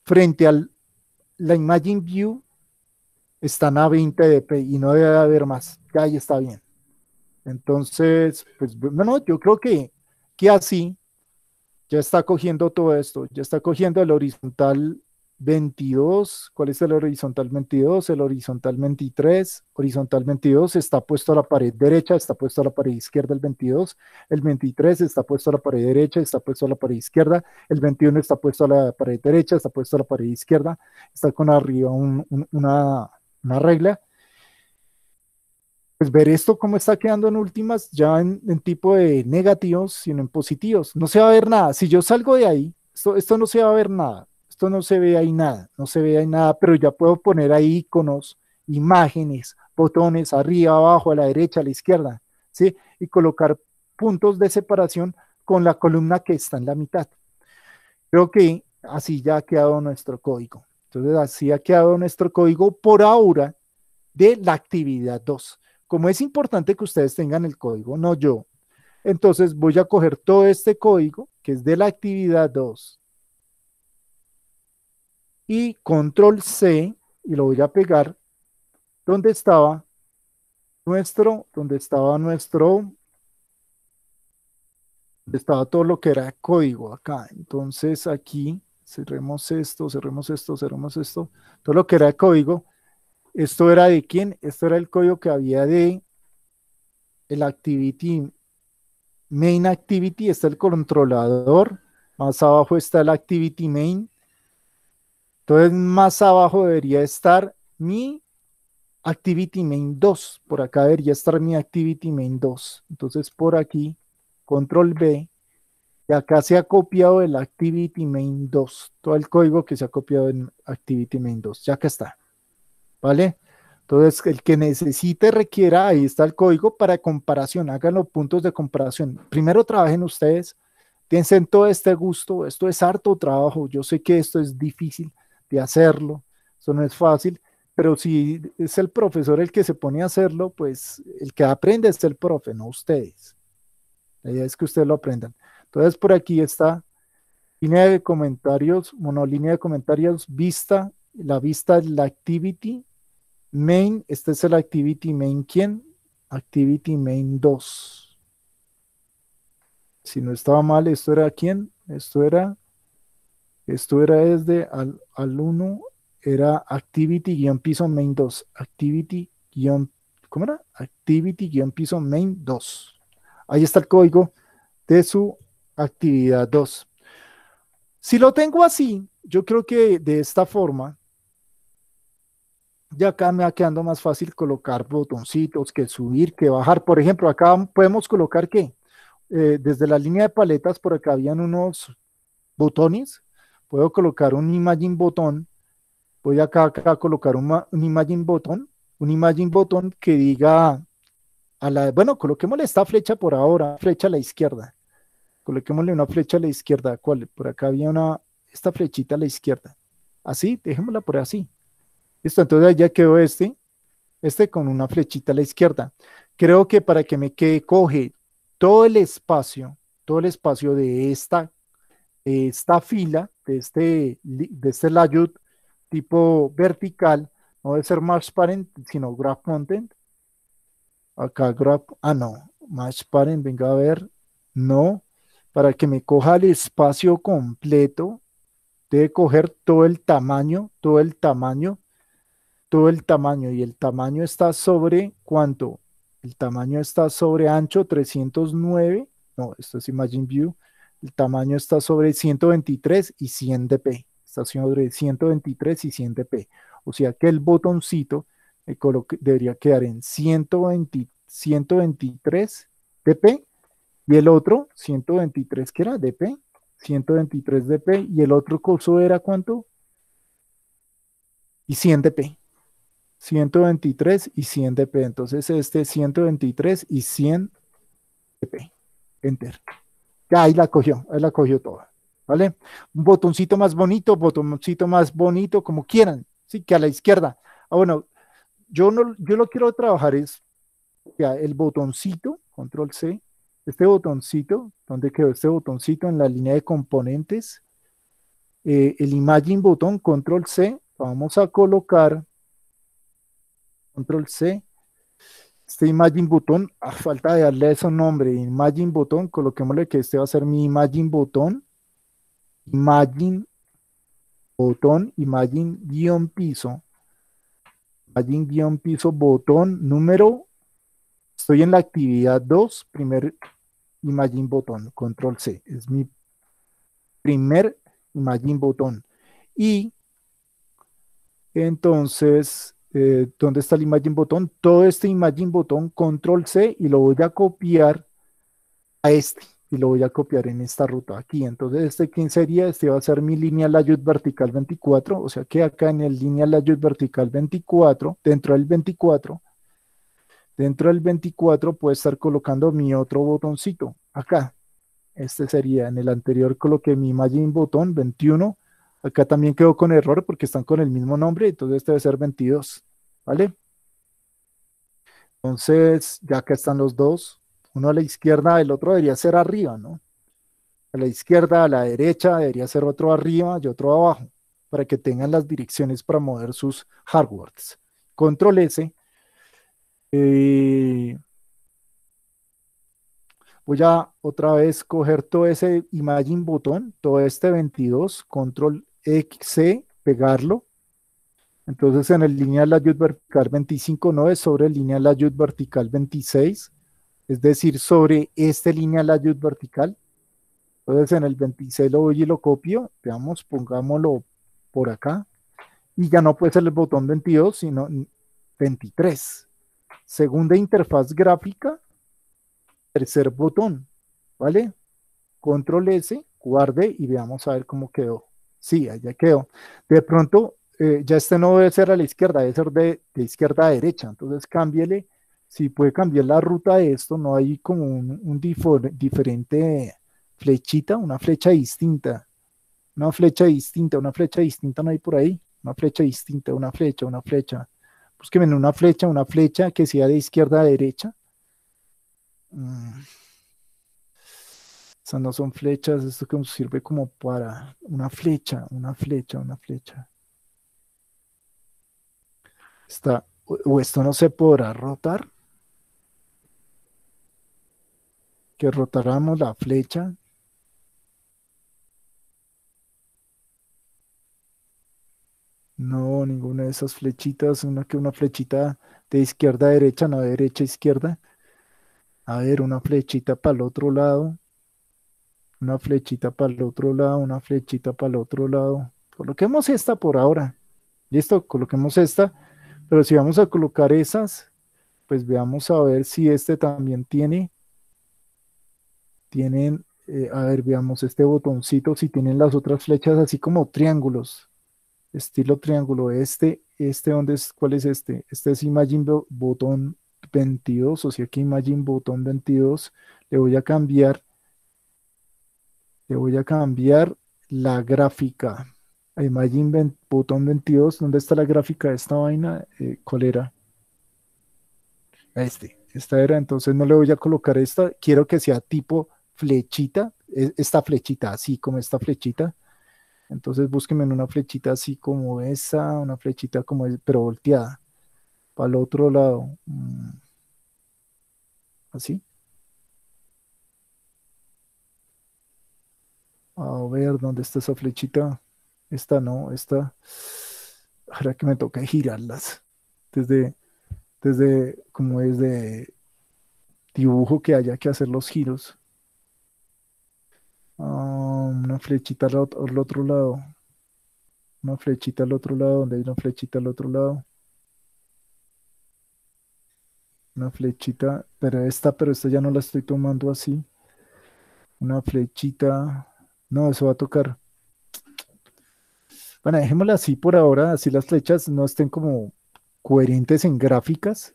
frente a la imagen View están a 20 dp y no debe haber más. Ya ahí está bien. Entonces, pues bueno, yo creo que, que así ya está cogiendo todo esto, ya está cogiendo el horizontal 22, ¿cuál es el horizontal 22? El horizontal 23, horizontal 22 está puesto a la pared derecha, está puesto a la pared izquierda el 22, el 23 está puesto a la pared derecha, está puesto a la pared izquierda, el 21 está puesto a la pared derecha, está puesto a la pared izquierda, está con arriba un, una, una regla, pues ver esto cómo está quedando en últimas, ya en, tipo de negativos, sino en positivos. No se va a ver nada. Si yo salgo de ahí, esto, no se va a ver nada. Esto no se ve ahí nada, no se ve ahí nada, pero ya puedo poner ahí iconos, imágenes, botones arriba, abajo, a la derecha, a la izquierda, ¿sí? Y colocar puntos de separación con la columna que está en la mitad. Creo que así ya ha quedado nuestro código. Entonces, así ha quedado nuestro código por ahora de la actividad 2. Como es importante que ustedes tengan el código, no yo. Entonces voy a coger todo este código que es de la actividad 2 y control C y lo voy a pegar donde estaba nuestro, donde estaba nuestro, donde estaba todo lo que era código acá. Entonces aquí cerremos esto, cerremos esto, cerremos esto. Todo lo que era el código, ¿esto era de quién? Esto era el código que había de el activity, main activity, está el controlador, más abajo está el activity main. Entonces, más abajo debería estar mi activity main 2. Por acá debería estar mi activity main 2. Entonces, por aquí, control B, y acá se ha copiado el Activity Main 2, todo el código que se ha copiado en Activity Main 2, ya que está. ¿Vale? Entonces, el que necesite, requiera, ahí está el código para comparación, hagan los puntos de comparación. Primero trabajen ustedes, piensen todo este gusto, esto es harto trabajo, yo sé que esto es difícil de hacerlo, eso no es fácil, pero si es el profesor el que se pone a hacerlo, pues el que aprende es el profe, no ustedes. La idea es que ustedes lo aprendan. Entonces por aquí está línea de comentarios, monolínea de comentarios, vista, la vista es la activity, main, este es el activity main, ¿quién? Activity main 2. Si no estaba mal, ¿esto era quién? Esto era, esto era desde al, 1, era activity-piso main 2, activity- ¿cómo era? Activity-piso main 2. Ahí está el código de su actividad 2. Si lo tengo así, yo creo que de esta forma, ya acá me va quedando más fácil colocar botoncitos, que subir, que bajar. Por ejemplo, acá podemos colocar que eh, desde la línea de paletas por acá habían unos botones. Puedo colocar un Imagine botón. Voy acá, a colocar un, Imagine botón. Un Imagine botón que diga, a la, bueno, coloquemos esta flecha por ahora, flecha a la izquierda. Coloquémosle una flecha a la izquierda. ¿Cuál? Por acá había una, esta flechita a la izquierda. Así, dejémosla por así. Listo, entonces ya quedó este, este con una flechita a la izquierda. Creo que para que me quede, coge todo el espacio, todo el espacio de esta, esta fila, de este, de este layout tipo vertical, no debe ser match parent, sino graph content. Acá graph, ah no, match parent, venga a ver, no, para que me coja el espacio completo, debe coger todo el tamaño, todo el tamaño, todo el tamaño. Y el tamaño está sobre, ¿cuánto? El tamaño está sobre ancho 309, no, esto es Imagine View. El tamaño está sobre 123 y 100 dp. Está sobre 123 y 100 dp. O sea que el botoncito debería quedar en 123 dp y el otro, 123, ¿qué era? DP, 123 DP. Y el otro coso, era cuánto? Y 100 DP. 123 y 100 DP. Entonces este 123 y 100 DP. Enter. Ya ahí la cogió, ahí la cogió toda. ¿Vale? Un botoncito más bonito, botoncito más bonito, como quieran. Sí, que a la izquierda. Ah, bueno, yo, no, yo lo quiero trabajar es ya, el botoncito, control C, este botoncito, donde quedó este botoncito? En la línea de componentes, eh, el Imagine botón, control C, vamos a colocar, control C, este Imagine botón, a falta de darle ese nombre, Imagine botón, coloquémosle que este va a ser mi Imagine botón, Imagine botón, Imagine guión piso, Imagine guión piso botón número, estoy en la actividad 2, primer Imagine Botón, control C. Es mi primer Imagine Botón. Y entonces, eh, ¿dónde está el Imagine Botón? Todo este Imagine Botón, control C, y lo voy a copiar a este. Y lo voy a copiar en esta ruta aquí. Entonces, este quién sería? Este va a ser mi línea layout vertical 24. O sea que acá en el lineal layout vertical 24, dentro del 24, Dentro del 24 puedo estar colocando mi otro botoncito acá. Este sería, en el anterior coloqué mi imagen botón 21. Acá también quedó con error porque están con el mismo nombre, entonces este debe ser 22, ¿vale? Entonces, ya acá están los dos. Uno a la izquierda, el otro debería ser arriba, ¿no? A la izquierda, a la derecha, debería ser otro arriba y otro abajo, para que tengan las direcciones para mover sus hardwares. Control S eh, voy a otra vez coger todo ese Imagine botón, todo este 22, control X, pegarlo. Entonces en el lineal ayud vertical 25 no es sobre el lineal ayud vertical 26, es decir, sobre este lineal ayud vertical. Entonces en el 26 lo voy y lo copio, veamos, pongámoslo por acá. Y ya no puede ser el botón 22, sino 23. Segunda interfaz gráfica, tercer botón, ¿vale? Control S, guarde y veamos a ver cómo quedó. Sí, allá quedó. De pronto, eh, ya este no debe ser a la izquierda, debe ser de, izquierda a derecha. Entonces, cámbiele, si puede cambiar la ruta de esto, no hay como un, diferente flechita, una flecha distinta. Una flecha distinta, una flecha distinta no hay por ahí. Una flecha distinta, una flecha, una flecha. Pues, viene una flecha, una flecha que sea de izquierda a derecha. Mm. no son flechas, esto que nos sirve como para una flecha, una flecha, una flecha. o esto no se podrá rotar. Que rotaramos la flecha No, ninguna de esas flechitas, una que una flechita de izquierda a derecha, no derecha a izquierda. A ver, una flechita para el otro lado, una flechita para el otro lado, una flechita para el otro lado. Coloquemos esta por ahora. Listo, coloquemos esta. Pero si vamos a colocar esas, pues veamos a ver si este también tiene. Tienen, eh, a ver, veamos este botoncito, si tienen las otras flechas así como triángulos estilo triángulo. Este, este donde es? ¿Cuál es este? Este es Imagine Botón 22, o sea, aquí Imagine Botón 22. Le voy a cambiar, le voy a cambiar la gráfica. Imagine Botón 22, ¿dónde está la gráfica de esta vaina? Eh, ¿Cuál era? Este, esta era, entonces no le voy a colocar esta, quiero que sea tipo flechita, e, esta flechita, así como esta flechita, entonces búsquenme en una flechita así como esa, una flechita como esa, pero volteada, para el otro lado. Mm, así. A ver, ¿dónde está esa flechita? Esta no, esta. Ahora que me toca girarlas. Desde, desde, como de dibujo que haya que hacer los giros. Ah, una flechita al, otro, lado. Una flechita al otro lado, donde hay una flechita al otro lado. Una flechita, pero esta, pero esta ya no la estoy tomando así. Una flechita. No, eso va a tocar. Bueno, dejémosla así por ahora, así las flechas no estén como coherentes en gráficas,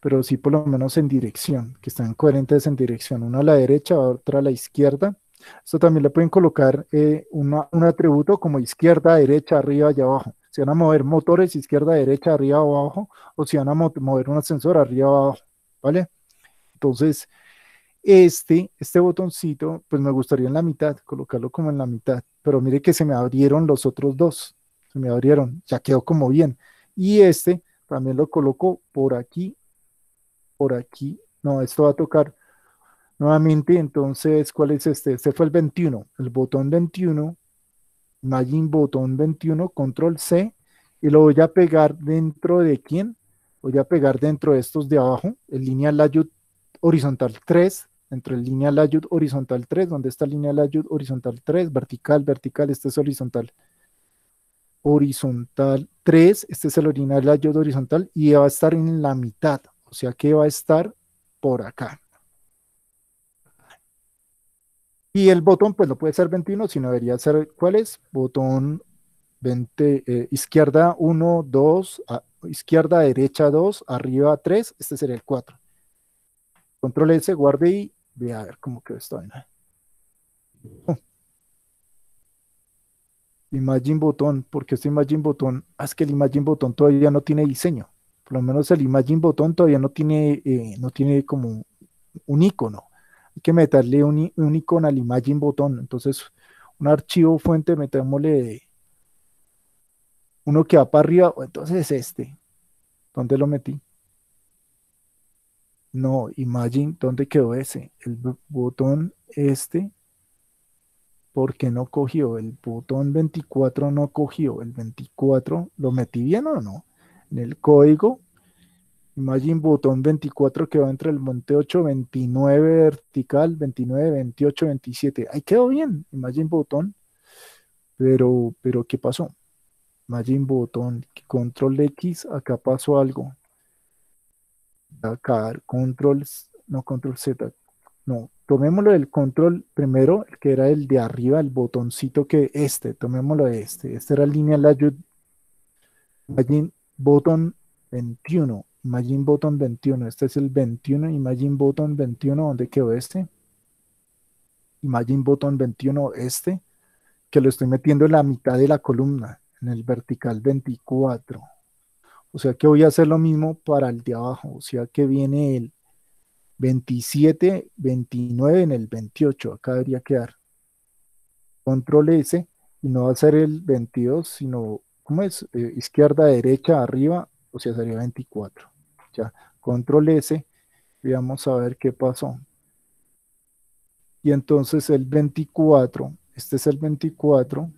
pero sí por lo menos en dirección, que están coherentes en dirección, una a la derecha, otra a la izquierda, esto también le pueden colocar eh, un atributo como izquierda, derecha, arriba y abajo. Si van a mover motores, izquierda, derecha, arriba o abajo, o si van a mover un ascensor, arriba o abajo, ¿vale? Entonces, este, este botoncito, pues me gustaría en la mitad, colocarlo como en la mitad, pero mire que se me abrieron los otros dos, se me abrieron, ya quedó como bien. Y este también lo coloco por aquí, por aquí, no, esto va a tocar Nuevamente, entonces, ¿cuál es este? Este fue el 21, el botón 21, imagine botón 21, control C, y lo voy a pegar dentro de quién? Voy a pegar dentro de estos de abajo, el línea layout horizontal 3, dentro el línea layout horizontal 3, ¿dónde está línea layout horizontal 3, vertical, vertical, este es horizontal horizontal 3, este es el original layout horizontal y va a estar en la mitad, o sea que va a estar por acá. Y el botón, pues no puede ser 21, sino debería ser, ¿cuál es? Botón 20, eh, izquierda 1, 2, izquierda, derecha 2, arriba 3, este sería el 4. Control S, guarde y ve a ver cómo que esto Imagine botón, porque este Imagine botón, ah, es que el Imagine botón todavía no tiene diseño. Por lo menos el Imagine botón todavía no tiene, eh, no tiene como un icono hay que meterle un, icono al imagen botón. Entonces, un archivo fuente, metémosle uno que va para arriba. Entonces, este. ¿Dónde lo metí? No, imagen ¿dónde quedó ese? El botón este. ¿Por qué no cogió? El botón 24 no cogió. El 24, ¿lo metí bien o no? En el código Imagine botón 24 va entre el monte 8, 29 vertical, 29, 28, 27. Ahí quedó bien, Imagine botón Pero, pero, ¿qué pasó? Imagine botón control X, acá pasó algo. Acá, control, no, control Z. No, tomémoslo del control primero, que era el de arriba, el botoncito que este, tomémoslo de este. esta era la ayuda Imagine botón 21 Imagine Button 21. Este es el 21 Imagine Button 21, ¿dónde quedó este? Imagine Button 21, este, que lo estoy metiendo en la mitad de la columna, en el vertical 24. O sea que voy a hacer lo mismo para el de abajo. O sea que viene el 27, 29 en el 28. Acá debería quedar. Control S y no va a ser el 22, sino, ¿cómo es? Eh, izquierda, derecha, arriba, o sea, sería 24. Ya, control S, veamos vamos a ver qué pasó. Y entonces el 24, este es el 24,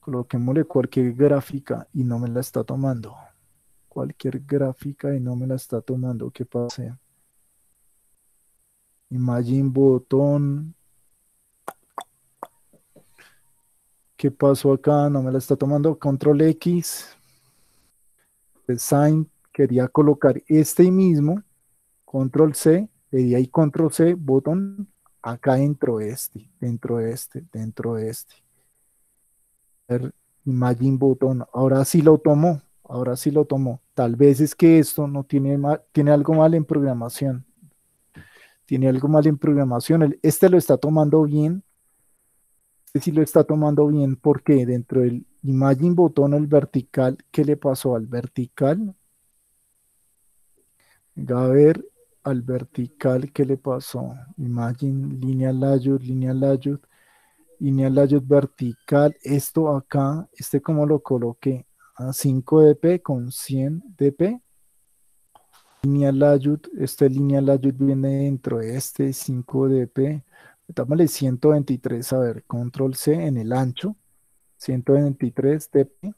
coloquemosle cualquier gráfica y no me la está tomando. Cualquier gráfica y no me la está tomando, ¿qué pase Imagine botón. ¿Qué pasó acá? No me la está tomando. Control X. Design quería colocar este mismo, control C, le ahí control C, botón, acá dentro este, dentro este, dentro este. Imagine botón, ahora sí lo tomó, ahora sí lo tomó. Tal vez es que esto no tiene, tiene algo mal en programación. Tiene algo mal en programación. Este lo está tomando bien. Este sí lo está tomando bien porque dentro del Imagine botón el vertical. ¿Qué le pasó al vertical? a ver al vertical qué le pasó. Imagine línea layout, línea layout, línea layout vertical. Esto acá, este como lo coloqué a 5 dp con 100 dp. Línea layout, este línea layout viene dentro de este 5 dp. Dámosle 123, a ver, control C en el ancho 123 dp,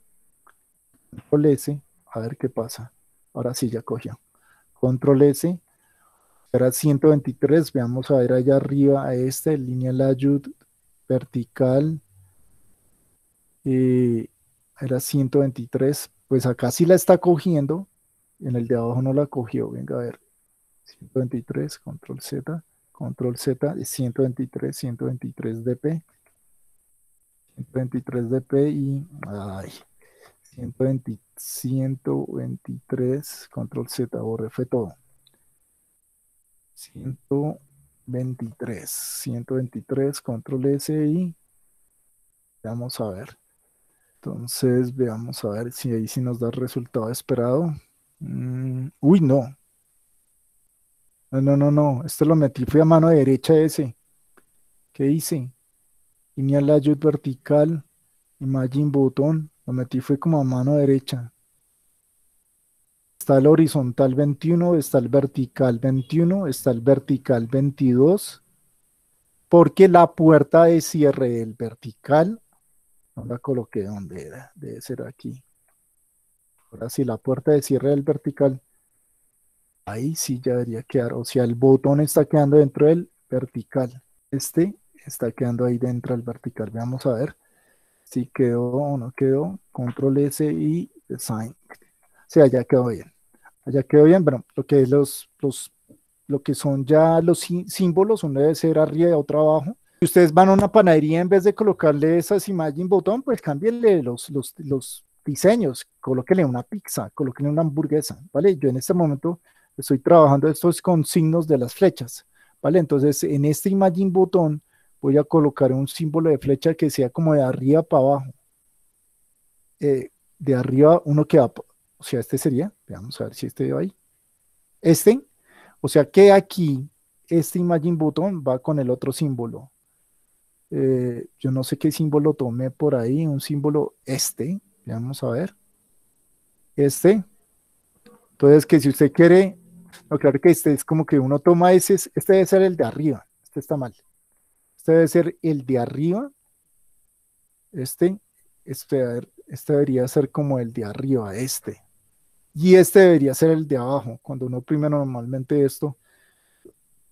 control S, a ver qué pasa. Ahora sí ya cogió. Control S, era 123, veamos a ver allá arriba, a este, línea ayuda vertical, eh, era 123, pues acá sí la está cogiendo, en el de abajo no la cogió, venga a ver, 123, control Z, control Z, 123, 123 DP, 123 dpi, ay, 123, control Z, borre, fue todo. 123, 123, control S y vamos a ver. Entonces, veamos a ver si ahí sí nos da el resultado esperado. Mm, uy, no. No, no, no, no. Esto lo metí, fui a mano derecha ese. ¿Qué hice? Tenía la ayuda vertical Imagine botón. Lo metí fue como a mano derecha. Está el horizontal 21, está el vertical 21, está el vertical 22. Porque la puerta de cierre del vertical, no la coloqué donde era, debe ser aquí. Ahora sí, la puerta de cierre del vertical, ahí sí ya debería quedar. O sea, el botón está quedando dentro del vertical. Este está quedando ahí dentro al vertical. Veamos a ver si quedó o no quedó. Control S y Design. Sí, allá quedó bien. Allá quedó bien, bueno, lo que los, los lo que son ya los símbolos, uno debe ser arriba o abajo. Si ustedes van a una panadería, en vez de colocarle esas imagen botón, pues cámbienle los, los, los diseños, colóquenle una pizza, colóquenle una hamburguesa, ¿vale? Yo en este momento estoy trabajando esto es con signos de las flechas, ¿vale? Entonces, en este imagen botón, voy a colocar un símbolo de flecha que sea como de arriba para abajo. Eh, de arriba uno que va, o sea, este sería, veamos a ver si este va ahí. Este, o sea que aquí este Imagine Button va con el otro símbolo. Eh, yo no sé qué símbolo tomé por ahí, un símbolo este, veamos a ver. Este. Entonces que si usted quiere, no, claro que este es como que uno toma ese, este debe ser el de arriba, este está mal. Este debe ser el de arriba. Este, este, este, debería ser como el de arriba, este. Y este debería ser el de abajo. Cuando uno primero normalmente esto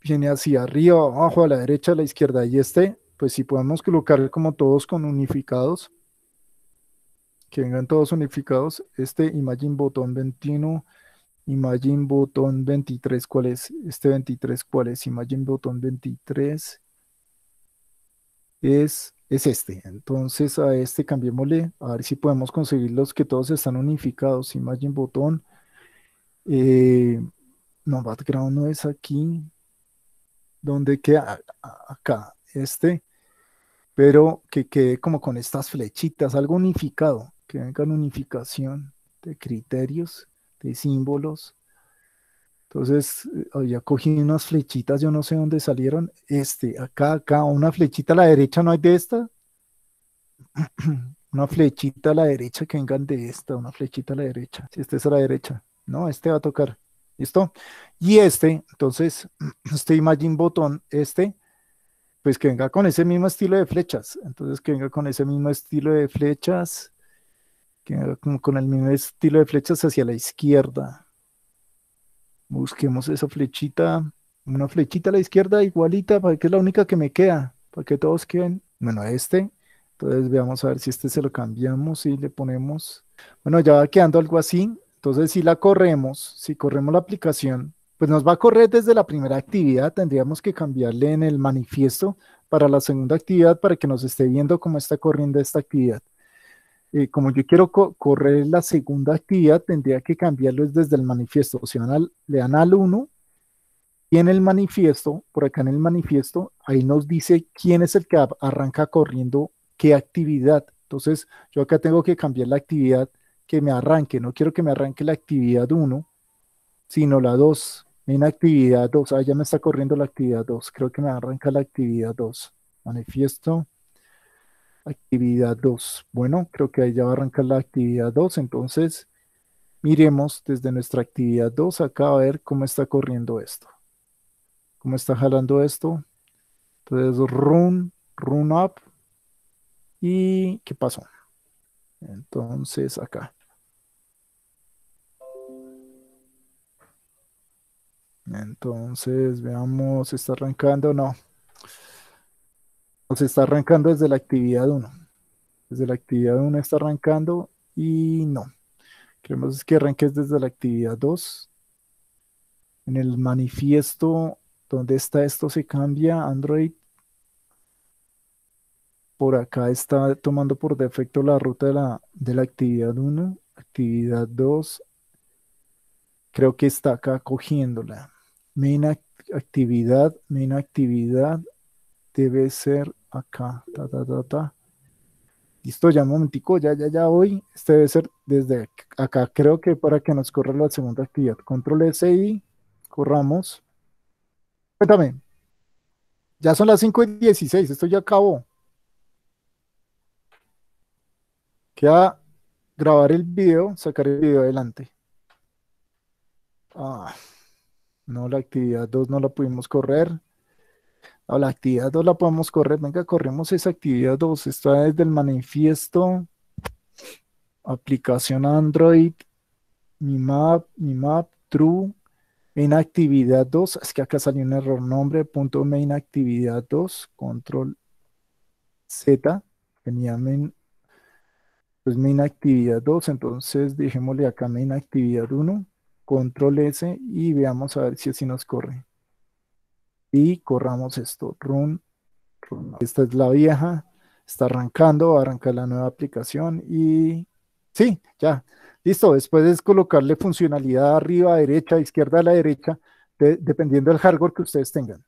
viene hacia arriba, abajo, a la derecha, a la izquierda. Y este, pues si podemos colocar como todos con unificados, que vengan todos unificados, este Imagine botón 21, Imagine botón 23, ¿cuál es? Este 23, ¿cuál es? Imagine botón 23, es, es este. Entonces a este cambiémosle, a ver si podemos conseguir los que todos están unificados. Imagine botón. Eh, no, background no es aquí. Donde queda? Acá, este. Pero que quede como con estas flechitas, algo unificado, que vengan unificación de criterios, de símbolos, entonces, ya eh, cogí unas flechitas, yo no sé dónde salieron. Este, acá, acá, una flechita a la derecha, ¿no hay de esta? una flechita a la derecha que vengan de esta, una flechita a la derecha. Si este es a la derecha, no, este va a tocar. ¿Listo? Y este, entonces, este Imagine Botón, este, pues que venga con ese mismo estilo de flechas. Entonces, que venga con ese mismo estilo de flechas, que venga con el mismo estilo de flechas hacia la izquierda. Busquemos esa flechita, una flechita a la izquierda igualita, para que es la única que me queda, para que todos queden, bueno, este. Entonces veamos a ver si este se lo cambiamos y le ponemos, bueno, ya va quedando algo así. Entonces si la corremos, si corremos la aplicación, pues nos va a correr desde la primera actividad, tendríamos que cambiarle en el manifiesto para la segunda actividad para que nos esté viendo cómo está corriendo esta actividad. Eh, como yo quiero correr la segunda actividad, tendría que cambiarlo desde el manifiesto. O le dan al 1 y en el manifiesto, por acá en el manifiesto, ahí nos dice quién es el que arranca corriendo qué actividad. Entonces, yo acá tengo que cambiar la actividad que me arranque. No quiero que me arranque la actividad 1, sino la 2. En actividad 2, ah, ya me está corriendo la actividad 2. Creo que me arranca la actividad 2. Manifiesto. Actividad 2. Bueno, creo que ahí ya va a arrancar la actividad 2. Entonces, miremos desde nuestra actividad 2 acá a ver cómo está corriendo esto. Cómo está jalando esto. Entonces, run, run up. ¿Y qué pasó? Entonces, acá. Entonces, veamos, ¿está arrancando o no? se está arrancando desde la actividad 1. Desde la actividad 1 está arrancando y no. Queremos que arranques desde la actividad 2. En el manifiesto donde está esto se cambia Android. Por acá está tomando por defecto la ruta de la, actividad 1, actividad 2. Creo que está acá cogiéndola. Main actividad, main actividad debe ser acá, ta, ta, ta, ta. Listo, ya un momentico, ya, ya, ya voy. Este debe ser desde acá, creo que para que nos corra la segunda actividad. Control S y corramos. Cuéntame. Ya son las 5 y 16, esto ya acabó. Queda grabar el video, sacar el video adelante. Ah, no, la actividad 2 no la pudimos correr a la actividad 2 la podemos correr. Venga, corremos esa actividad 2. Está desde el manifiesto, aplicación Android, mi map, mi map, true, en actividad 2. Es que acá salió un error, nombre, punto main actividad 2, control Z. Tenía main, pues main actividad 2, entonces dejémosle acá main actividad 1, control S y veamos a ver si así nos corre y corramos esto, run, run. Esta es la vieja, está arrancando, arranca arrancar la nueva aplicación y sí, ya, listo. Después es colocarle funcionalidad arriba, derecha, izquierda, a la derecha, dependiendo del hardware que ustedes tengan.